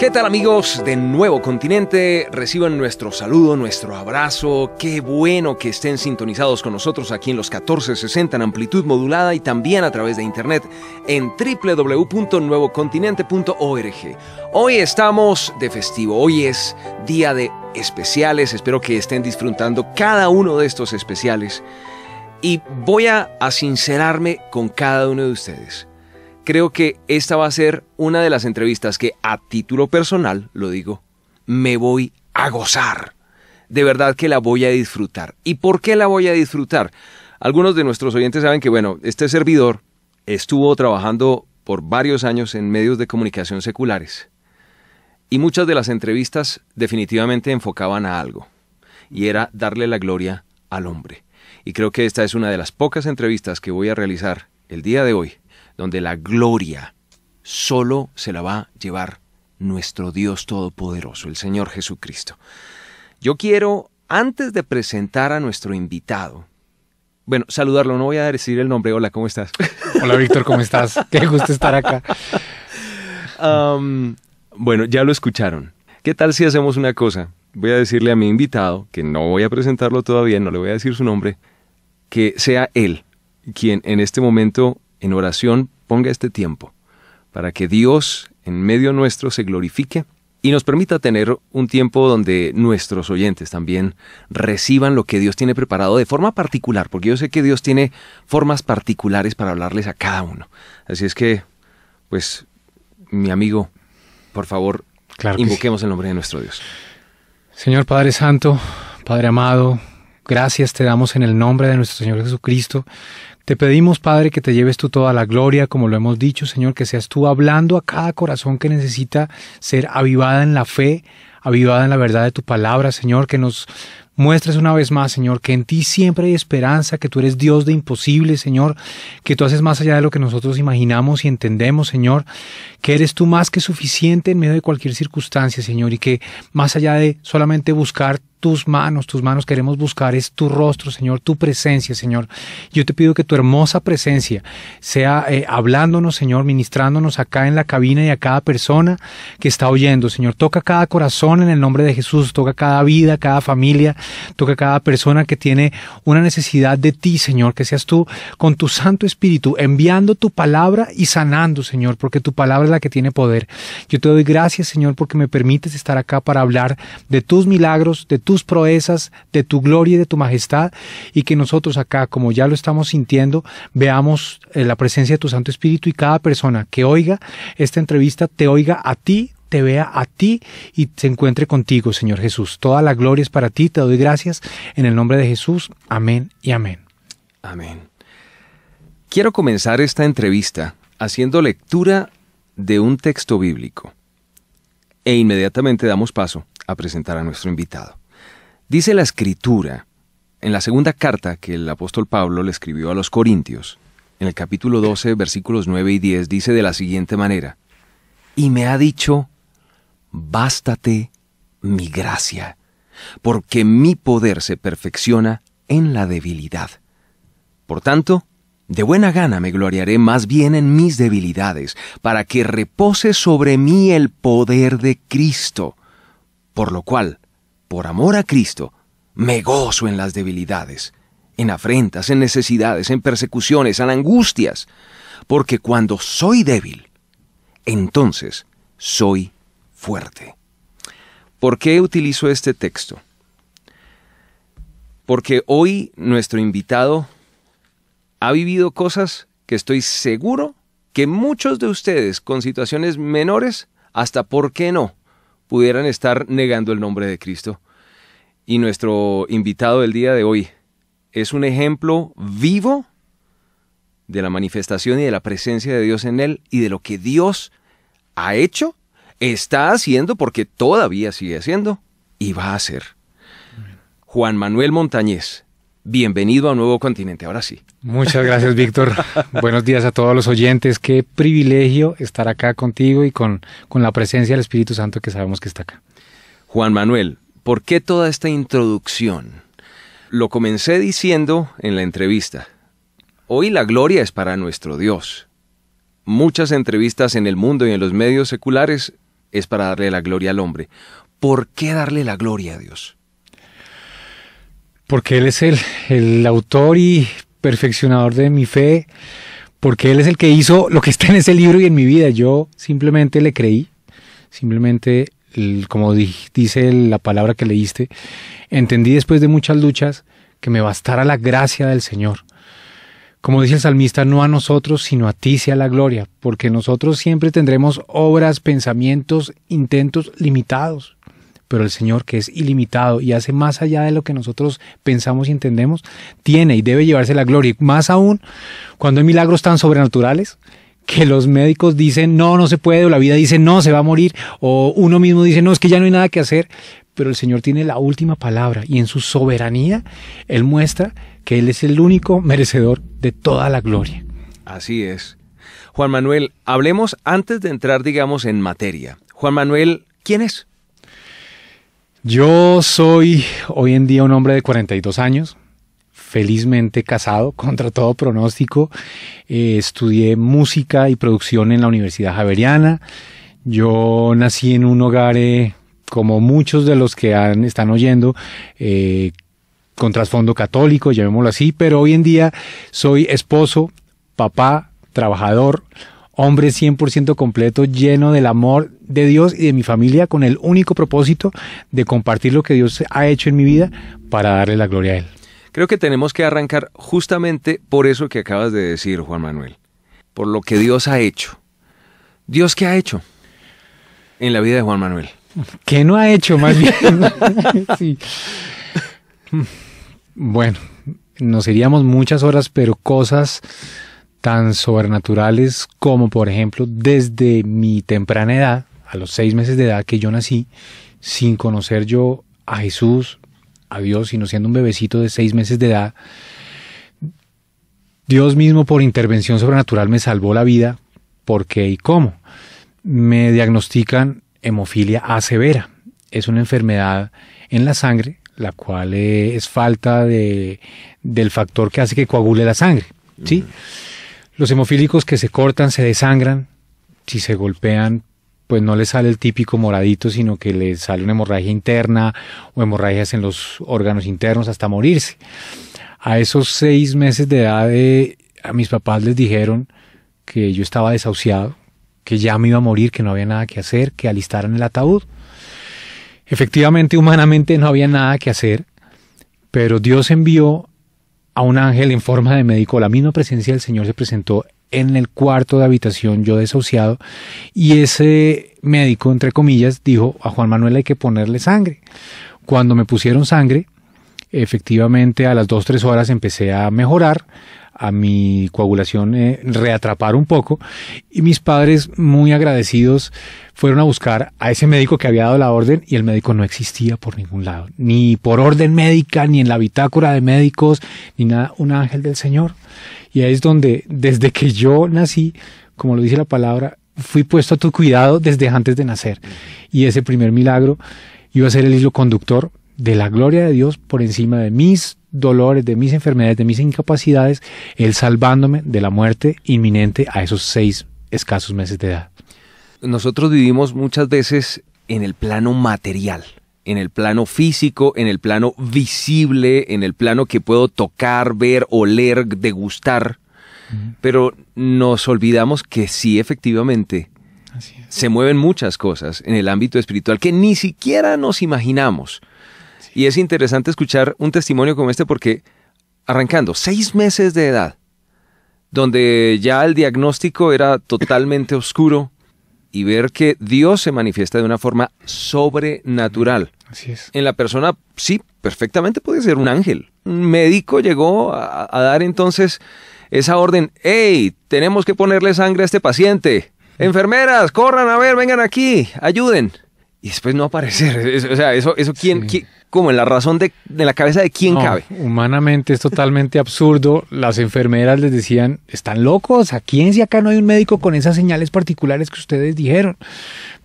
¿Qué tal amigos de Nuevo Continente? Reciban nuestro saludo, nuestro abrazo. Qué bueno que estén sintonizados con nosotros aquí en los 1460 en amplitud modulada y también a través de internet en www.nuevocontinente.org. Hoy estamos de festivo, hoy es día de especiales, espero que estén disfrutando cada uno de estos especiales y voy a, sincerarme con cada uno de ustedes creo que esta va a ser una de las entrevistas que a título personal, lo digo, me voy a gozar. De verdad que la voy a disfrutar. ¿Y por qué la voy a disfrutar? Algunos de nuestros oyentes saben que, bueno, este servidor estuvo trabajando por varios años en medios de comunicación seculares. Y muchas de las entrevistas definitivamente enfocaban a algo. Y era darle la gloria al hombre. Y creo que esta es una de las pocas entrevistas que voy a realizar el día de hoy donde la gloria solo se la va a llevar nuestro Dios Todopoderoso, el Señor Jesucristo. Yo quiero, antes de presentar a nuestro invitado, bueno, saludarlo, no voy a decir el nombre. Hola, ¿cómo estás? Hola, Víctor, ¿cómo estás? Qué gusto estar acá. Um, bueno, ya lo escucharon. ¿Qué tal si hacemos una cosa? Voy a decirle a mi invitado, que no voy a presentarlo todavía, no le voy a decir su nombre, que sea él quien en este momento en oración ponga este tiempo, para que Dios en medio nuestro se glorifique y nos permita tener un tiempo donde nuestros oyentes también reciban lo que Dios tiene preparado de forma particular, porque yo sé que Dios tiene formas particulares para hablarles a cada uno. Así es que, pues, mi amigo, por favor, invoquemos el nombre de nuestro Dios. Señor Padre Santo, Padre amado, gracias te damos en el nombre de nuestro Señor Jesucristo. Te pedimos, Padre, que te lleves tú toda la gloria, como lo hemos dicho, Señor, que seas tú hablando a cada corazón que necesita ser avivada en la fe, avivada en la verdad de tu palabra, Señor, que nos Muestras una vez más, Señor, que en ti siempre hay esperanza, que tú eres Dios de imposible, Señor, que tú haces más allá de lo que nosotros imaginamos y entendemos, Señor, que eres tú más que suficiente en medio de cualquier circunstancia, Señor, y que más allá de solamente buscar tus manos, tus manos queremos buscar es tu rostro, Señor, tu presencia, Señor. Yo te pido que tu hermosa presencia sea eh, hablándonos, Señor, ministrándonos acá en la cabina y a cada persona que está oyendo, Señor. Toca cada corazón en el nombre de Jesús, toca cada vida, cada familia, Toca a cada persona que tiene una necesidad de ti, Señor, que seas tú con tu Santo Espíritu, enviando tu palabra y sanando, Señor, porque tu palabra es la que tiene poder. Yo te doy gracias, Señor, porque me permites estar acá para hablar de tus milagros, de tus proezas, de tu gloria y de tu majestad, y que nosotros acá, como ya lo estamos sintiendo, veamos eh, la presencia de tu Santo Espíritu y cada persona que oiga esta entrevista te oiga a ti te vea a ti y se encuentre contigo, Señor Jesús. Toda la gloria es para ti, te doy gracias en el nombre de Jesús. Amén y amén. Amén. Quiero comenzar esta entrevista haciendo lectura de un texto bíblico. E inmediatamente damos paso a presentar a nuestro invitado. Dice la escritura, en la segunda carta que el apóstol Pablo le escribió a los Corintios, en el capítulo 12, versículos 9 y 10, dice de la siguiente manera, y me ha dicho, Bástate mi gracia, porque mi poder se perfecciona en la debilidad. Por tanto, de buena gana me gloriaré más bien en mis debilidades, para que repose sobre mí el poder de Cristo. Por lo cual, por amor a Cristo, me gozo en las debilidades, en afrentas, en necesidades, en persecuciones, en angustias, porque cuando soy débil, entonces soy fuerte. ¿Por qué utilizo este texto? Porque hoy nuestro invitado ha vivido cosas que estoy seguro que muchos de ustedes con situaciones menores, hasta por qué no, pudieran estar negando el nombre de Cristo. Y nuestro invitado del día de hoy es un ejemplo vivo de la manifestación y de la presencia de Dios en él y de lo que Dios ha hecho está haciendo, porque todavía sigue haciendo, y va a hacer. Juan Manuel Montañez, bienvenido a Nuevo Continente, ahora sí. Muchas gracias, Víctor. Buenos días a todos los oyentes. Qué privilegio estar acá contigo y con, con la presencia del Espíritu Santo que sabemos que está acá. Juan Manuel, ¿por qué toda esta introducción? Lo comencé diciendo en la entrevista. Hoy la gloria es para nuestro Dios. Muchas entrevistas en el mundo y en los medios seculares es para darle la gloria al hombre. ¿Por qué darle la gloria a Dios? Porque Él es el, el autor y perfeccionador de mi fe, porque Él es el que hizo lo que está en ese libro y en mi vida. Yo simplemente le creí, simplemente, como dice la palabra que leíste, entendí después de muchas luchas que me bastara la gracia del Señor como dice el salmista, no a nosotros, sino a ti sea la gloria, porque nosotros siempre tendremos obras, pensamientos, intentos limitados. Pero el Señor, que es ilimitado y hace más allá de lo que nosotros pensamos y entendemos, tiene y debe llevarse la gloria. Y más aún cuando hay milagros tan sobrenaturales que los médicos dicen no, no se puede, o la vida dice no, se va a morir, o uno mismo dice no, es que ya no hay nada que hacer, pero el Señor tiene la última palabra y en su soberanía Él muestra que Él es el único merecedor de toda la gloria. Así es. Juan Manuel, hablemos antes de entrar, digamos, en materia. Juan Manuel, ¿quién es? Yo soy hoy en día un hombre de 42 años, felizmente casado, contra todo pronóstico. Eh, estudié música y producción en la Universidad Javeriana. Yo nací en un hogar eh, como muchos de los que han, están oyendo, eh, con trasfondo católico, llamémoslo así, pero hoy en día soy esposo, papá, trabajador, hombre 100% completo, lleno del amor de Dios y de mi familia, con el único propósito de compartir lo que Dios ha hecho en mi vida para darle la gloria a Él. Creo que tenemos que arrancar justamente por eso que acabas de decir, Juan Manuel, por lo que Dios ha hecho. Dios, ¿qué ha hecho en la vida de Juan Manuel? ¿Qué no ha hecho más bien? sí. Bueno, nos iríamos muchas horas, pero cosas tan sobrenaturales como, por ejemplo, desde mi temprana edad, a los seis meses de edad que yo nací, sin conocer yo a Jesús, a Dios, sino siendo un bebecito de seis meses de edad, Dios mismo por intervención sobrenatural me salvó la vida. ¿Por qué y cómo? Me diagnostican hemofilia A severa. Es una enfermedad en la sangre, la cual eh, es falta del factor que hace que coagule la sangre. ¿sí? Los hemofílicos que se cortan, se desangran, si se golpean, pues no les sale el típico moradito, sino que les sale una hemorragia interna o hemorragias en los órganos internos hasta morirse. A esos seis meses de edad, eh, a mis papás les dijeron que yo estaba desahuciado, que ya me iba a morir, que no había nada que hacer, que alistaran el ataúd. Efectivamente, humanamente no había nada que hacer, pero Dios envió a un ángel en forma de médico. La misma presencia del Señor se presentó en el cuarto de habitación, yo desahuciado, y ese médico, entre comillas, dijo, a Juan Manuel hay que ponerle sangre. Cuando me pusieron sangre, efectivamente a las o tres horas empecé a mejorar, a mi coagulación eh, reatrapar un poco. Y mis padres, muy agradecidos, fueron a buscar a ese médico que había dado la orden y el médico no existía por ningún lado, ni por orden médica, ni en la bitácora de médicos, ni nada, un ángel del Señor. Y ahí es donde, desde que yo nací, como lo dice la palabra, fui puesto a tu cuidado desde antes de nacer. Y ese primer milagro iba a ser el hilo conductor de la gloria de Dios por encima de mis dolores, de mis enfermedades, de mis incapacidades, Él salvándome de la muerte inminente a esos seis escasos meses de edad. Nosotros vivimos muchas veces en el plano material, en el plano físico, en el plano visible, en el plano que puedo tocar, ver, oler, degustar, pero nos olvidamos que sí, efectivamente, se mueven muchas cosas en el ámbito espiritual que ni siquiera nos imaginamos. Y es interesante escuchar un testimonio como este porque, arrancando, seis meses de edad, donde ya el diagnóstico era totalmente oscuro y ver que Dios se manifiesta de una forma sobrenatural. Así es. En la persona, sí, perfectamente puede ser un ángel. Un médico llegó a, dar entonces esa orden, hey, tenemos que ponerle sangre a este paciente. Enfermeras, corran a ver, vengan aquí, ayuden y después no aparecer. o sea, eso, eso quién, quién, como en la razón de, de la cabeza de quién cabe. Humanamente es totalmente absurdo. Las enfermeras les decían, están locos, ¿a quién si acá no hay un médico con esas señales particulares que ustedes dijeron?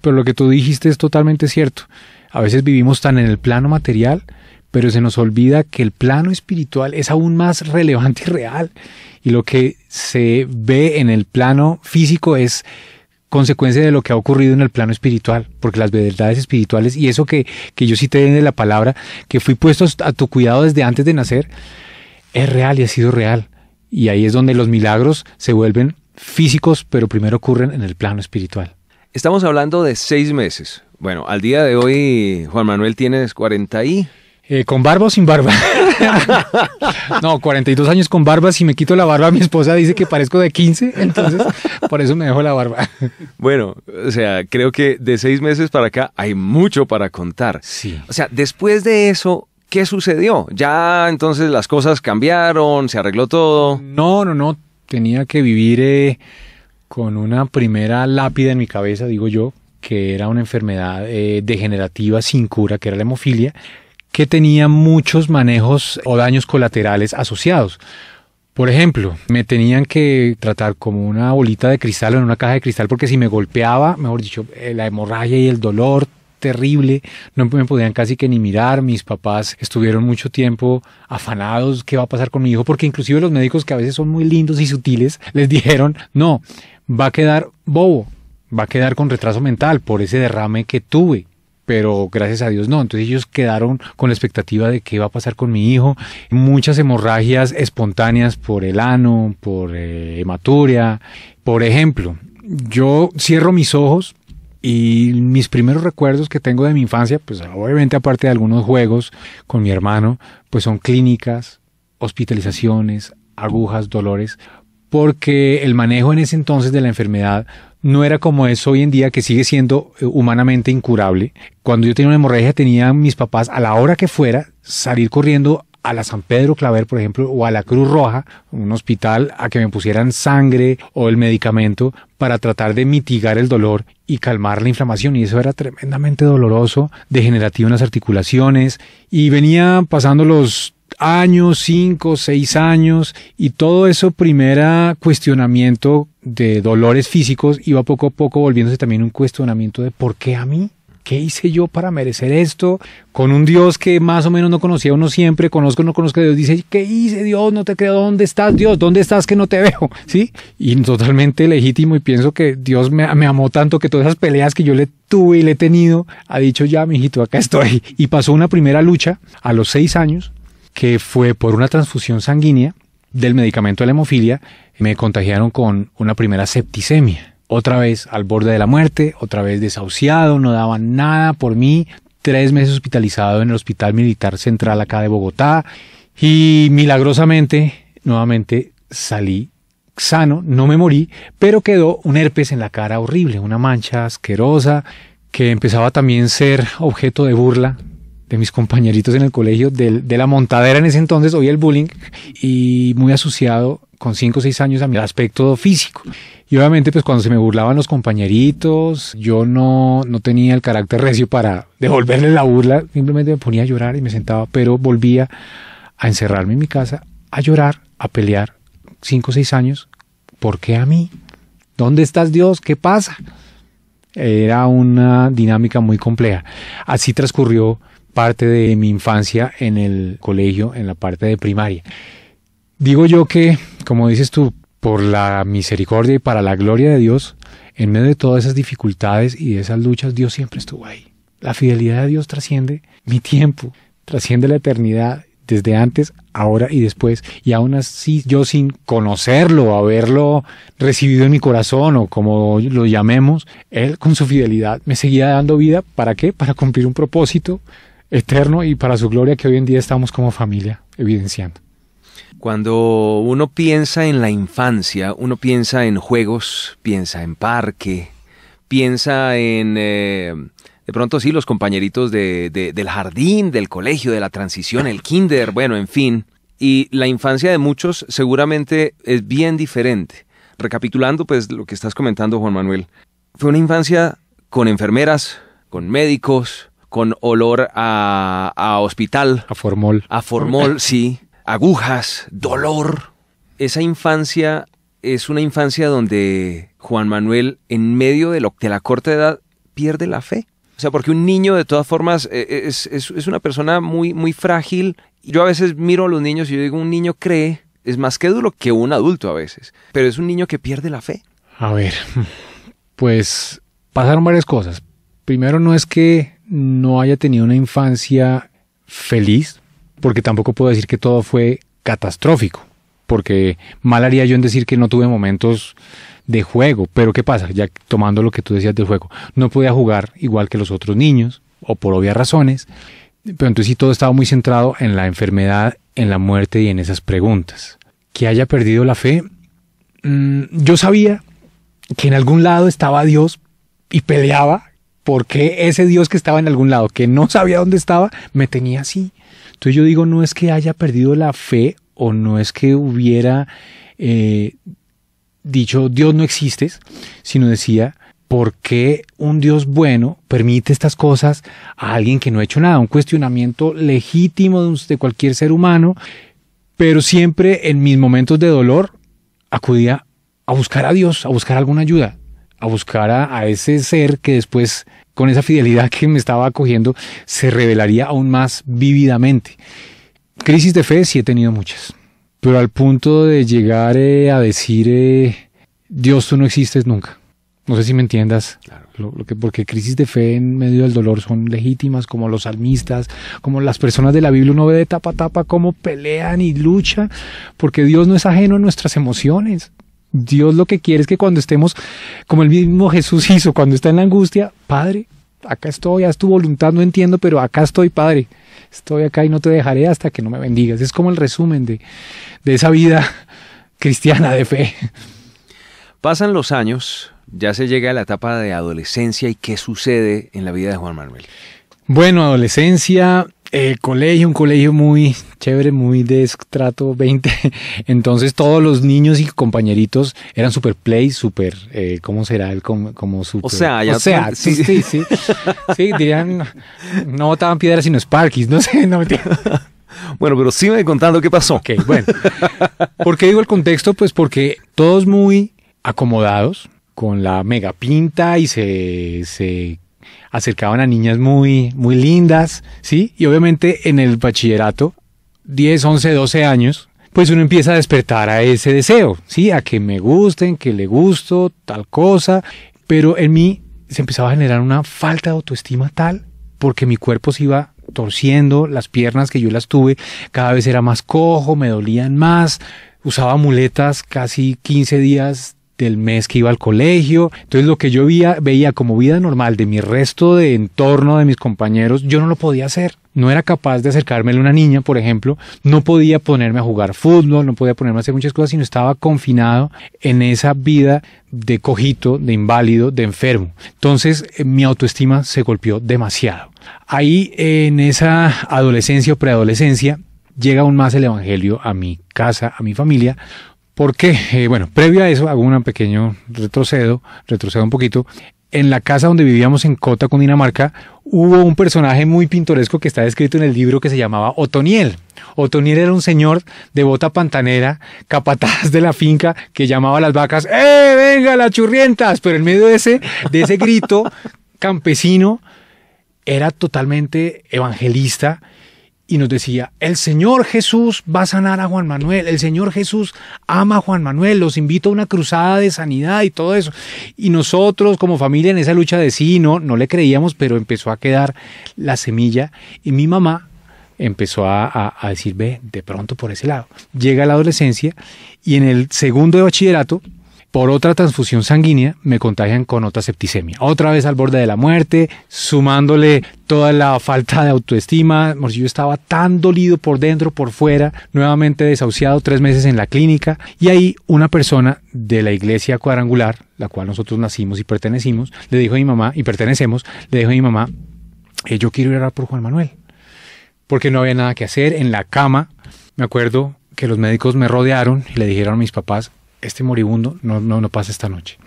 Pero lo que tú dijiste es totalmente cierto. A veces vivimos tan en el plano material, pero se nos olvida que el plano espiritual es aún más relevante y real. Y lo que se ve en el plano físico es consecuencia de lo que ha ocurrido en el plano espiritual, porque las verdades espirituales, y eso que, que yo cité de la palabra, que fui puesto a tu cuidado desde antes de nacer, es real y ha sido real. Y ahí es donde los milagros se vuelven físicos, pero primero ocurren en el plano espiritual. Estamos hablando de seis meses. Bueno, al día de hoy, Juan Manuel, tienes 40 y... Eh, ¿Con barba o sin barba? no, 42 años con barba. Si me quito la barba, mi esposa dice que parezco de 15. Entonces, por eso me dejo la barba. Bueno, o sea, creo que de seis meses para acá hay mucho para contar. Sí. O sea, después de eso, ¿qué sucedió? Ya entonces las cosas cambiaron, se arregló todo. No, no, no. Tenía que vivir eh, con una primera lápida en mi cabeza, digo yo, que era una enfermedad eh, degenerativa sin cura, que era la hemofilia que tenía muchos manejos o daños colaterales asociados. Por ejemplo, me tenían que tratar como una bolita de cristal o en una caja de cristal porque si me golpeaba, mejor dicho, eh, la hemorragia y el dolor terrible, no me podían casi que ni mirar, mis papás estuvieron mucho tiempo afanados, ¿qué va a pasar con mi hijo? Porque inclusive los médicos que a veces son muy lindos y sutiles les dijeron, no, va a quedar bobo, va a quedar con retraso mental por ese derrame que tuve pero gracias a Dios no. Entonces ellos quedaron con la expectativa de qué va a pasar con mi hijo. Muchas hemorragias espontáneas por el ano, por eh, hematuria. Por ejemplo, yo cierro mis ojos y mis primeros recuerdos que tengo de mi infancia, pues obviamente aparte de algunos juegos con mi hermano, pues son clínicas, hospitalizaciones, agujas, dolores, porque el manejo en ese entonces de la enfermedad no era como es hoy en día, que sigue siendo eh, humanamente incurable. Cuando yo tenía una hemorragia, tenía mis papás a la hora que fuera salir corriendo a la San Pedro Claver, por ejemplo, o a la Cruz Roja, un hospital, a que me pusieran sangre o el medicamento para tratar de mitigar el dolor y calmar la inflamación. Y eso era tremendamente doloroso, degenerativo en las articulaciones. Y venía pasando los años, cinco, seis años, y todo eso primera cuestionamiento de dolores físicos iba poco a poco volviéndose también un cuestionamiento de ¿por qué a mí? ¿Qué hice yo para merecer esto? Con un Dios que más o menos no conocía uno siempre, conozco o no conozco a Dios, dice, ¿qué hice Dios? No te creo, ¿dónde estás Dios? ¿Dónde estás que no te veo? ¿Sí? Y totalmente legítimo y pienso que Dios me, amó tanto que todas esas peleas que yo le tuve y le he tenido, ha dicho ya, mijito, acá estoy. Y pasó una primera lucha a los seis años, que fue por una transfusión sanguínea del medicamento de la hemofilia, me contagiaron con una primera septicemia. Otra vez al borde de la muerte, otra vez desahuciado, no daban nada por mí, tres meses hospitalizado en el Hospital Militar Central acá de Bogotá y milagrosamente, nuevamente salí sano, no me morí, pero quedó un herpes en la cara horrible, una mancha asquerosa que empezaba también a ser objeto de burla de mis compañeritos en el colegio, de la montadera en ese entonces, hoy el bullying, y muy asociado con 5 o 6 años a mi aspecto físico. Y obviamente pues cuando se me burlaban los compañeritos, yo no, no tenía el carácter recio para devolverle la burla, simplemente me ponía a llorar y me sentaba, pero volvía a encerrarme en mi casa, a llorar, a pelear 5 o 6 años. ¿Por qué a mí? ¿Dónde estás Dios? ¿Qué pasa? Era una dinámica muy compleja. Así transcurrió parte de mi infancia en el colegio, en la parte de primaria. Digo yo que, como dices tú, por la misericordia y para la gloria de Dios, en medio de todas esas dificultades y de esas luchas, Dios siempre estuvo ahí. La fidelidad de Dios trasciende mi tiempo, trasciende la eternidad, desde antes, ahora y después. Y aún así, yo sin conocerlo, haberlo recibido en mi corazón o como lo llamemos, Él con su fidelidad me seguía dando vida. ¿Para qué? Para cumplir un propósito eterno y para su gloria que hoy en día estamos como familia evidenciando. Cuando uno piensa en la infancia, uno piensa en juegos, piensa en parque, piensa en... Eh, de pronto sí, los compañeritos del jardín, del colegio, de la transición, el kinder, bueno, en fin. Y la infancia de muchos seguramente es bien diferente. Recapitulando pues lo que estás comentando, Juan Manuel, fue una infancia con enfermeras, con médicos, con olor a, hospital. A formol. A formol, sí. Agujas, dolor. Esa infancia es una infancia donde Juan Manuel, en medio de, la corta edad, pierde la fe. O sea, porque un niño de todas formas eh, eh, es, una persona muy, muy frágil. Yo a veces miro a los niños y yo digo, un niño cree, es más que duro que un adulto a veces, pero es un niño que pierde la fe. A ver, pues pasaron varias cosas primero no es que no haya tenido una infancia feliz, porque tampoco puedo decir que todo fue catastrófico, porque mal haría yo en decir que no tuve momentos de juego, pero ¿qué pasa? Ya tomando lo que tú decías de juego, no podía jugar igual que los otros niños, o por obvias razones, pero entonces sí todo estaba muy centrado en la enfermedad, en la muerte y en esas preguntas. Que haya perdido la fe, mm, yo sabía que en algún lado estaba Dios y peleaba porque ese Dios que estaba en algún lado, que no sabía dónde estaba, me tenía así. Entonces yo digo, no es que haya perdido la fe o no es que hubiera eh, dicho, Dios no existes, sino decía, ¿por qué un Dios bueno permite estas cosas a alguien que no ha hecho nada? Un cuestionamiento legítimo de cualquier ser humano, pero siempre en mis momentos de dolor acudía a buscar a Dios, a buscar alguna ayuda a buscar a, ese ser que después, con esa fidelidad que me estaba acogiendo, se revelaría aún más vívidamente. Crisis de fe sí he tenido muchas, pero al punto de llegar eh, a decir, eh, Dios, tú no existes nunca. No sé si me entiendas. Lo, que, porque crisis de fe en medio del dolor son legítimas, como los salmistas, como las personas de la Biblia, uno ve de tapa a tapa cómo pelean y luchan, porque Dios no es ajeno a nuestras emociones. Dios lo que quiere es que cuando estemos, como el mismo Jesús hizo, cuando está en la angustia, Padre, acá estoy, haz tu voluntad, no entiendo, pero acá estoy, Padre. Estoy acá y no te dejaré hasta que no me bendigas. Es como el resumen de, de esa vida cristiana de fe. Pasan los años, ya se llega a la etapa de adolescencia y qué sucede en la vida de Juan Manuel. Bueno, adolescencia, el colegio, un colegio muy chévere, muy de estrato 20. Entonces todos los niños y compañeritos eran super play, super, eh, ¿cómo será el como, super? O sea, ya o sí, sí, sí, sí. dirían, no botaban piedras sino Sparkies, no sé, no me Bueno, pero sí me contando qué pasó. Ok, bueno. ¿Por qué digo el contexto? Pues porque todos muy acomodados, con la mega pinta y se, se acercaban a niñas muy, muy lindas, ¿sí? Y obviamente en el bachillerato, 10, 11, 12 años, pues uno empieza a despertar a ese deseo, ¿sí? A que me gusten, que le gusto, tal cosa. Pero en mí se empezaba a generar una falta de autoestima tal porque mi cuerpo se iba torciendo, las piernas que yo las tuve cada vez era más cojo, me dolían más, usaba muletas casi 15 días del mes que iba al colegio. Entonces lo que yo veía, veía como vida normal de mi resto de entorno, de mis compañeros, yo no lo podía hacer. No era capaz de acercarme a una niña, por ejemplo. No podía ponerme a jugar fútbol, no podía ponerme a hacer muchas cosas, sino estaba confinado en esa vida de cojito, de inválido, de enfermo. Entonces eh, mi autoestima se golpeó demasiado. Ahí en esa adolescencia o preadolescencia llega aún más el Evangelio a mi casa, a mi familia, porque, eh, bueno, previo a eso hago un pequeño retrocedo, retrocedo un poquito. En la casa donde vivíamos en Cota, con Dinamarca, hubo un personaje muy pintoresco que está descrito en el libro que se llamaba Otoniel. Otoniel era un señor de bota pantanera, capataz de la finca, que llamaba a las vacas, ¡eh, venga las churrientas! Pero en medio de ese, de ese grito campesino, era totalmente evangelista y nos decía, el Señor Jesús va a sanar a Juan Manuel, el Señor Jesús ama a Juan Manuel, los invito a una cruzada de sanidad y todo eso. Y nosotros como familia en esa lucha de sí no, no le creíamos, pero empezó a quedar la semilla y mi mamá empezó a, decirme a decir, ve, de pronto por ese lado. Llega la adolescencia y en el segundo de bachillerato por otra transfusión sanguínea me contagian con otra septicemia. Otra vez al borde de la muerte, sumándole toda la falta de autoestima. Yo estaba tan dolido por dentro, por fuera, nuevamente desahuciado, tres meses en la clínica. Y ahí una persona de la iglesia cuadrangular, la cual nosotros nacimos y pertenecimos, le dijo a mi mamá, y pertenecemos, le dijo a mi mamá, eh, yo quiero ir a orar por Juan Manuel. Porque no había nada que hacer en la cama. Me acuerdo que los médicos me rodearon y le dijeron a mis papás, este moribundo no, no, no pasa esta noche.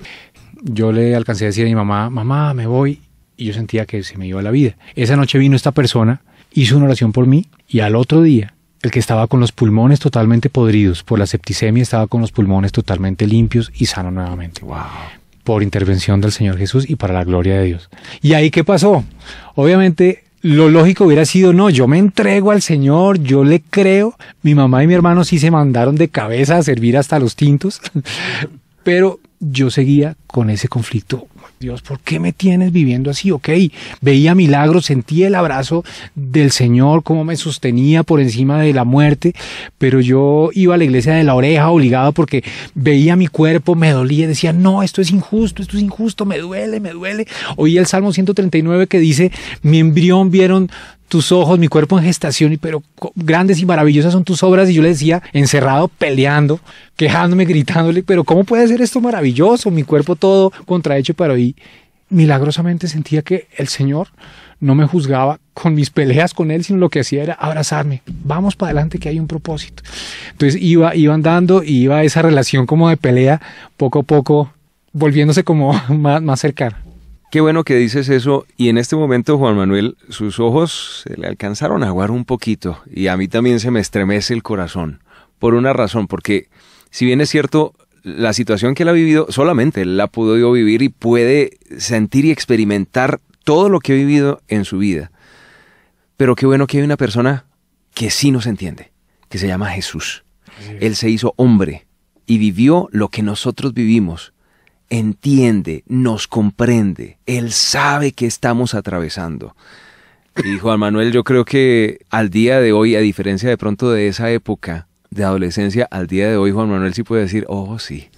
Yo le alcancé a decir a mi mamá, mamá, me voy, y yo sentía que se me iba la vida. Esa noche vino esta persona, hizo una oración por mí, y al otro día el que estaba con los pulmones totalmente podridos por la septicemia estaba con los pulmones totalmente limpios y sano nuevamente. Wow. Por intervención del Señor Jesús y para la gloria de Dios. ¿Y ahí qué pasó? Obviamente lo lógico hubiera sido, no, yo me entrego al Señor, yo le creo. Mi mamá y mi hermano sí se mandaron de cabeza a servir hasta los tintos, pero yo seguía con ese conflicto Dios, ¿por qué me tienes viviendo así? Ok, veía milagros, sentía el abrazo del Señor, cómo me sostenía por encima de la muerte, pero yo iba a la iglesia de la oreja obligado porque veía mi cuerpo, me dolía, decía, no, esto es injusto, esto es injusto, me duele, me duele. Oí el Salmo 139 que dice, mi embrión vieron tus ojos, mi cuerpo en gestación, pero grandes y maravillosas son tus obras. Y yo le decía, encerrado, peleando, quejándome, gritándole, pero ¿cómo puede ser esto maravilloso? Mi cuerpo todo contrahecho para ahí Milagrosamente sentía que el Señor no me juzgaba con mis peleas con él, sino lo que hacía era abrazarme. Vamos para adelante que hay un propósito. Entonces iba, iba andando y iba esa relación como de pelea poco a poco volviéndose como más, más cercana. Qué bueno que dices eso. Y en este momento, Juan Manuel, sus ojos se le alcanzaron a aguar un poquito. Y a mí también se me estremece el corazón. Por una razón, porque si bien es cierto, la situación que él ha vivido, solamente él la pudo podido vivir y puede sentir y experimentar todo lo que he vivido en su vida. Pero qué bueno que hay una persona que sí nos entiende, que se llama Jesús. Él se hizo hombre y vivió lo que nosotros vivimos entiende, nos comprende, Él sabe que estamos atravesando. Y Juan Manuel, yo creo que al día de hoy, a diferencia de pronto de esa época de adolescencia, al día de hoy Juan Manuel sí puede decir, oh sí,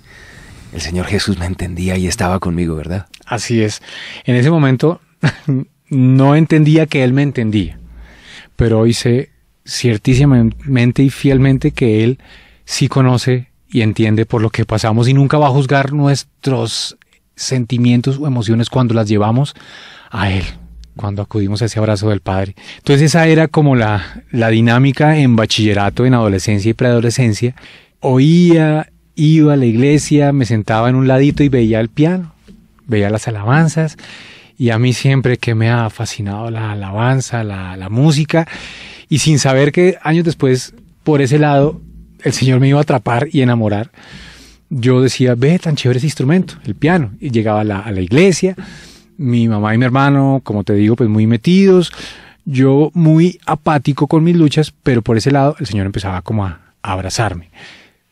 el Señor Jesús me entendía y estaba conmigo, ¿verdad? Así es. En ese momento no entendía que Él me entendía, pero hoy sé ciertísimamente y fielmente que Él sí conoce y entiende por lo que pasamos y nunca va a juzgar nuestros sentimientos o emociones cuando las llevamos a Él, cuando acudimos a ese abrazo del Padre. Entonces esa era como la, la dinámica en bachillerato, en adolescencia y preadolescencia. Oía, iba a la iglesia, me sentaba en un ladito y veía el piano, veía las alabanzas. Y a mí siempre que me ha fascinado la alabanza, la, la música, y sin saber que años después, por ese lado, el Señor me iba a atrapar y enamorar, yo decía, ve, tan chévere ese instrumento, el piano. Y llegaba a la, iglesia, mi mamá y mi hermano, como te digo, pues muy metidos, yo muy apático con mis luchas, pero por ese lado el Señor empezaba como a, a abrazarme.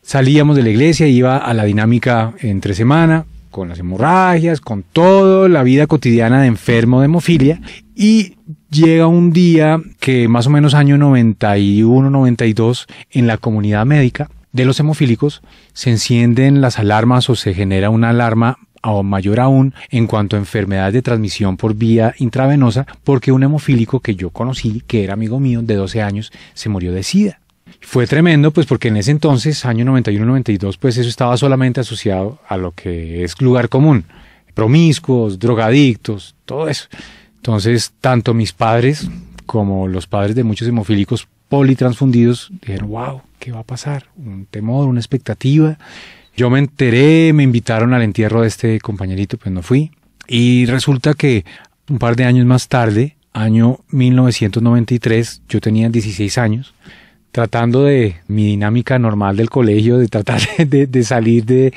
Salíamos de la iglesia, iba a la dinámica entre semana, con las hemorragias, con toda la vida cotidiana de enfermo de hemofilia, y llega un día que más o menos año 91, 92, en la comunidad médica de los hemofílicos se encienden las alarmas o se genera una alarma o mayor aún en cuanto a enfermedades de transmisión por vía intravenosa, porque un hemofílico que yo conocí, que era amigo mío de 12 años, se murió de SIDA. Fue tremendo, pues porque en ese entonces, año 91-92, pues eso estaba solamente asociado a lo que es lugar común, promiscuos, drogadictos, todo eso. Entonces, tanto mis padres como los padres de muchos hemofílicos politransfundidos dijeron, wow, ¿qué va a pasar? Un temor, una expectativa. Yo me enteré, me invitaron al entierro de este compañerito, pues no fui. Y resulta que un par de años más tarde, año 1993, yo tenía 16 años, tratando de mi dinámica normal del colegio, de tratar de, salir de,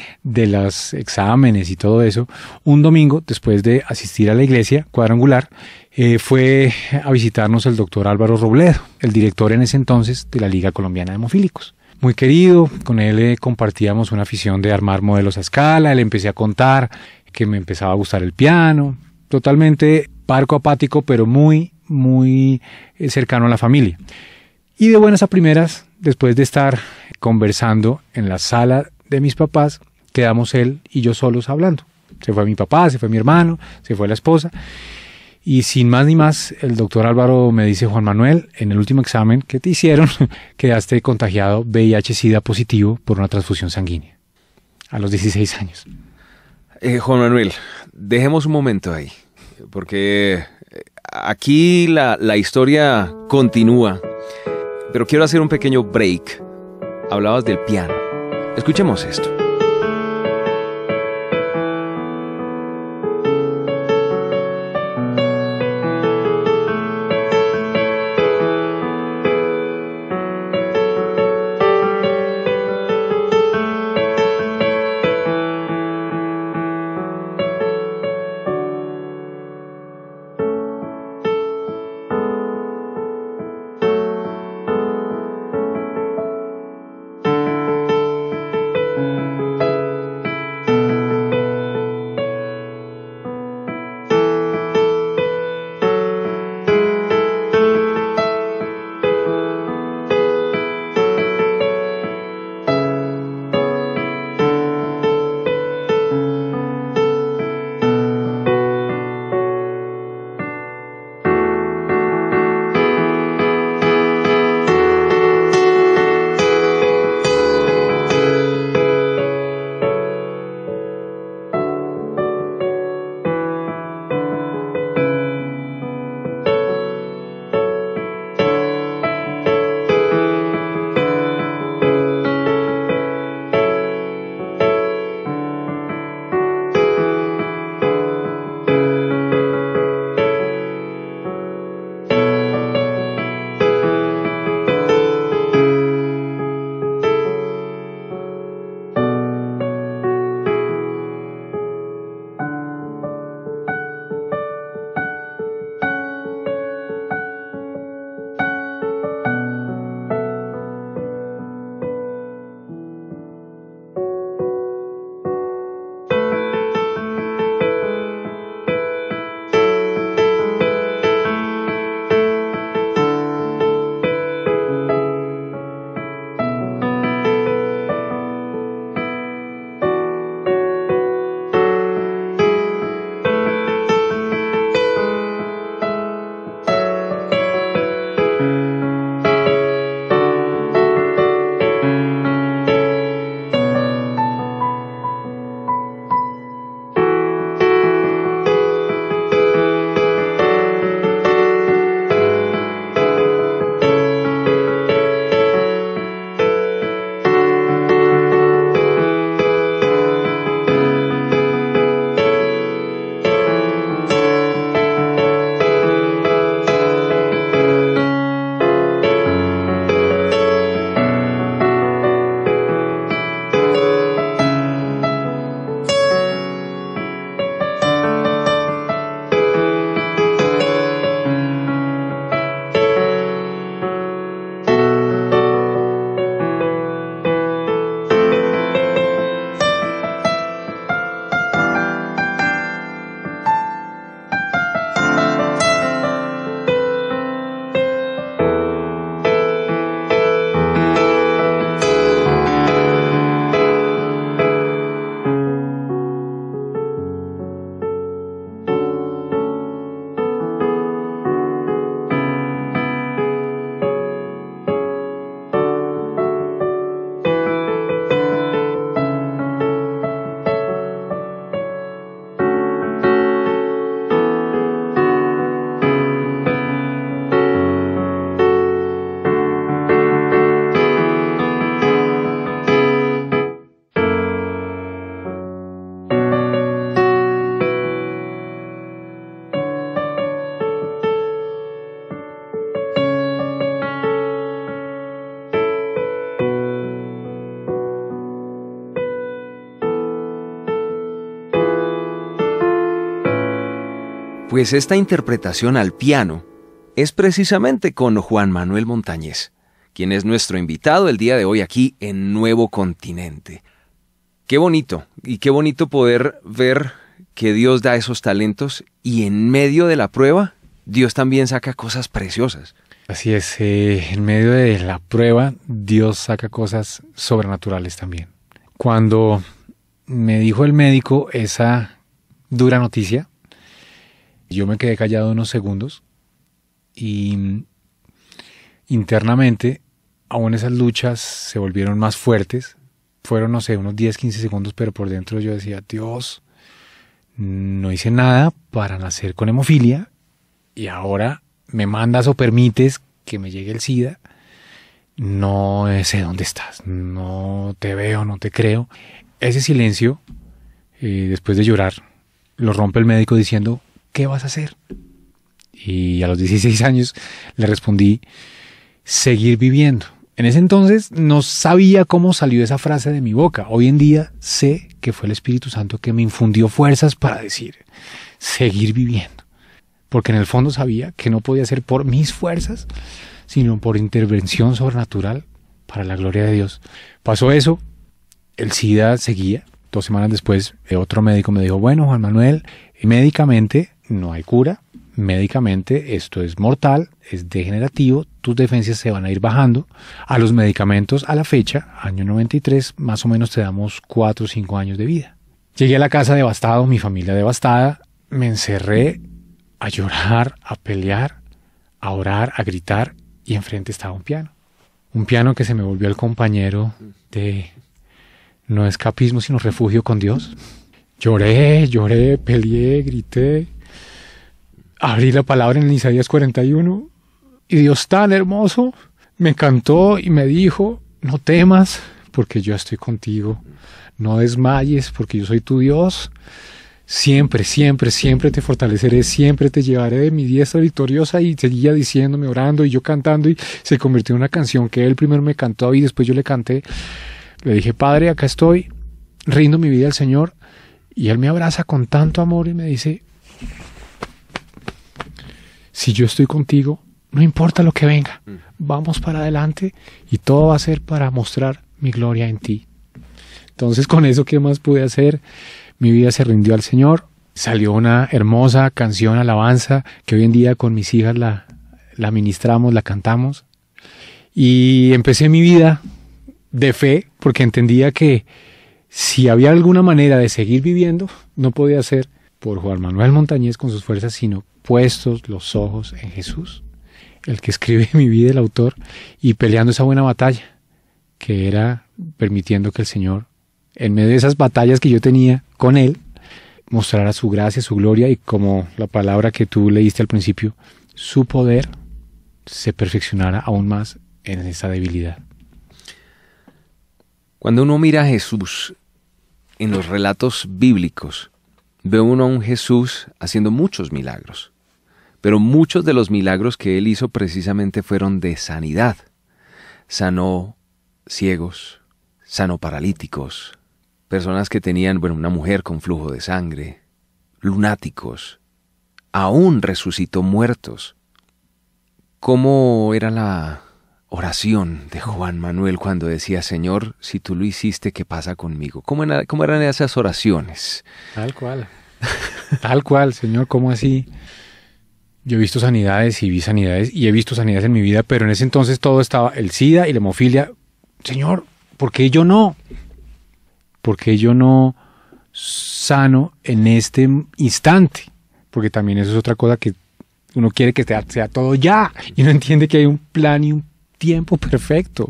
los exámenes y todo eso, un domingo, después de asistir a la iglesia cuadrangular, eh, fue a visitarnos el doctor Álvaro Robledo, el director en ese entonces de la Liga Colombiana de Hemofílicos. Muy querido, con él eh, compartíamos una afición de armar modelos a escala, le empecé a contar que me empezaba a gustar el piano, totalmente parco apático, pero muy, muy eh, cercano a la familia. Y de buenas a primeras, después de estar conversando en la sala de mis papás, quedamos él y yo solos hablando. Se fue mi papá, se fue mi hermano, se fue la esposa. Y sin más ni más, el doctor Álvaro me dice, Juan Manuel, en el último examen que te hicieron, quedaste contagiado VIH-Sida positivo por una transfusión sanguínea, a los 16 años. Eh, Juan Manuel, dejemos un momento ahí, porque eh, aquí la historia continúa pero quiero hacer un pequeño break. Hablabas del piano. Escuchemos esto. Pues esta interpretación al piano es precisamente con Juan Manuel Montañez, quien es nuestro invitado el día de hoy aquí en Nuevo Continente. Qué bonito, y qué bonito poder ver que Dios da esos talentos y en medio de la prueba, Dios también saca cosas preciosas. Así es, eh, en medio de la prueba, Dios saca cosas sobrenaturales también. Cuando me dijo el médico esa dura noticia, yo me quedé callado unos segundos y internamente aún esas luchas se volvieron más fuertes. Fueron, no sé, unos 10, 15 segundos, pero por dentro yo decía, Dios, no hice nada para nacer con hemofilia y ahora me mandas o permites que me llegue el SIDA. No sé dónde estás, no te veo, no te creo. Ese silencio, eh, después de llorar, lo rompe el médico diciendo, ¿qué vas a hacer? Y a los 16 años le respondí, seguir viviendo. En ese entonces no sabía cómo salió esa frase de mi boca. Hoy en día sé que fue el Espíritu Santo que me infundió fuerzas para decir, seguir viviendo. Porque en el fondo sabía que no podía ser por mis fuerzas, sino por intervención sobrenatural para la gloria de Dios. Pasó eso, el SIDA seguía. Dos semanas después, eh, otro médico me dijo, bueno, Juan Manuel, médicamente no hay cura. Médicamente esto es mortal, es degenerativo, tus defensas se van a ir bajando. A los medicamentos a la fecha, año 93, más o menos te damos 4 o 5 años de vida. Llegué a la casa devastado, mi familia devastada, me encerré a llorar, a pelear, a orar, a gritar y enfrente estaba un piano. Un piano que se me volvió el compañero de no escapismo sino refugio con Dios. Lloré, lloré, peleé, grité, abrí la palabra en Isaías 41 y Dios tan hermoso me cantó y me dijo, no temas porque yo estoy contigo, no desmayes porque yo soy tu Dios, siempre, siempre, siempre te fortaleceré, siempre te llevaré de mi diestra victoriosa y seguía diciéndome, orando y yo cantando y se convirtió en una canción que él primero me cantó y después yo le canté, le dije, Padre, acá estoy, rindo mi vida al Señor y él me abraza con tanto amor y me dice, si yo estoy contigo, no importa lo que venga, mm. vamos para adelante y todo va a ser para mostrar mi gloria en ti. Entonces con eso, ¿qué más pude hacer? Mi vida se rindió al Señor, salió una hermosa canción alabanza que hoy en día con mis hijas la, ministramos, la cantamos. Y empecé mi vida de fe porque entendía que si había alguna manera de seguir viviendo, no podía ser por Juan Manuel Montañés con sus fuerzas, sino puestos los ojos en Jesús, el que escribe mi vida, el autor, y peleando esa buena batalla, que era permitiendo que el Señor, en medio de esas batallas que yo tenía con Él, mostrara su gracia, su gloria y como la palabra que tú leíste al principio, su poder se perfeccionara aún más en esa debilidad. Cuando uno mira a Jesús en los relatos bíblicos, ve uno a un Jesús haciendo muchos milagros. Pero muchos de los milagros que él hizo precisamente fueron de sanidad. Sanó ciegos, sanó paralíticos, personas que tenían, bueno, una mujer con flujo de sangre, lunáticos, aún resucitó muertos. ¿Cómo era la oración de Juan Manuel cuando decía, Señor, si tú lo hiciste, ¿qué pasa conmigo? ¿Cómo, cómo eran esas oraciones? Tal cual. Tal cual, Señor, ¿cómo así? Yo he visto sanidades y vi sanidades y he visto sanidades en mi vida, pero en ese entonces todo estaba el SIDA y la hemofilia. Señor, ¿por qué yo no? ¿Por qué yo no sano en este instante? Porque también eso es otra cosa que uno quiere que sea, sea todo ya y no entiende que hay un plan y un tiempo perfecto,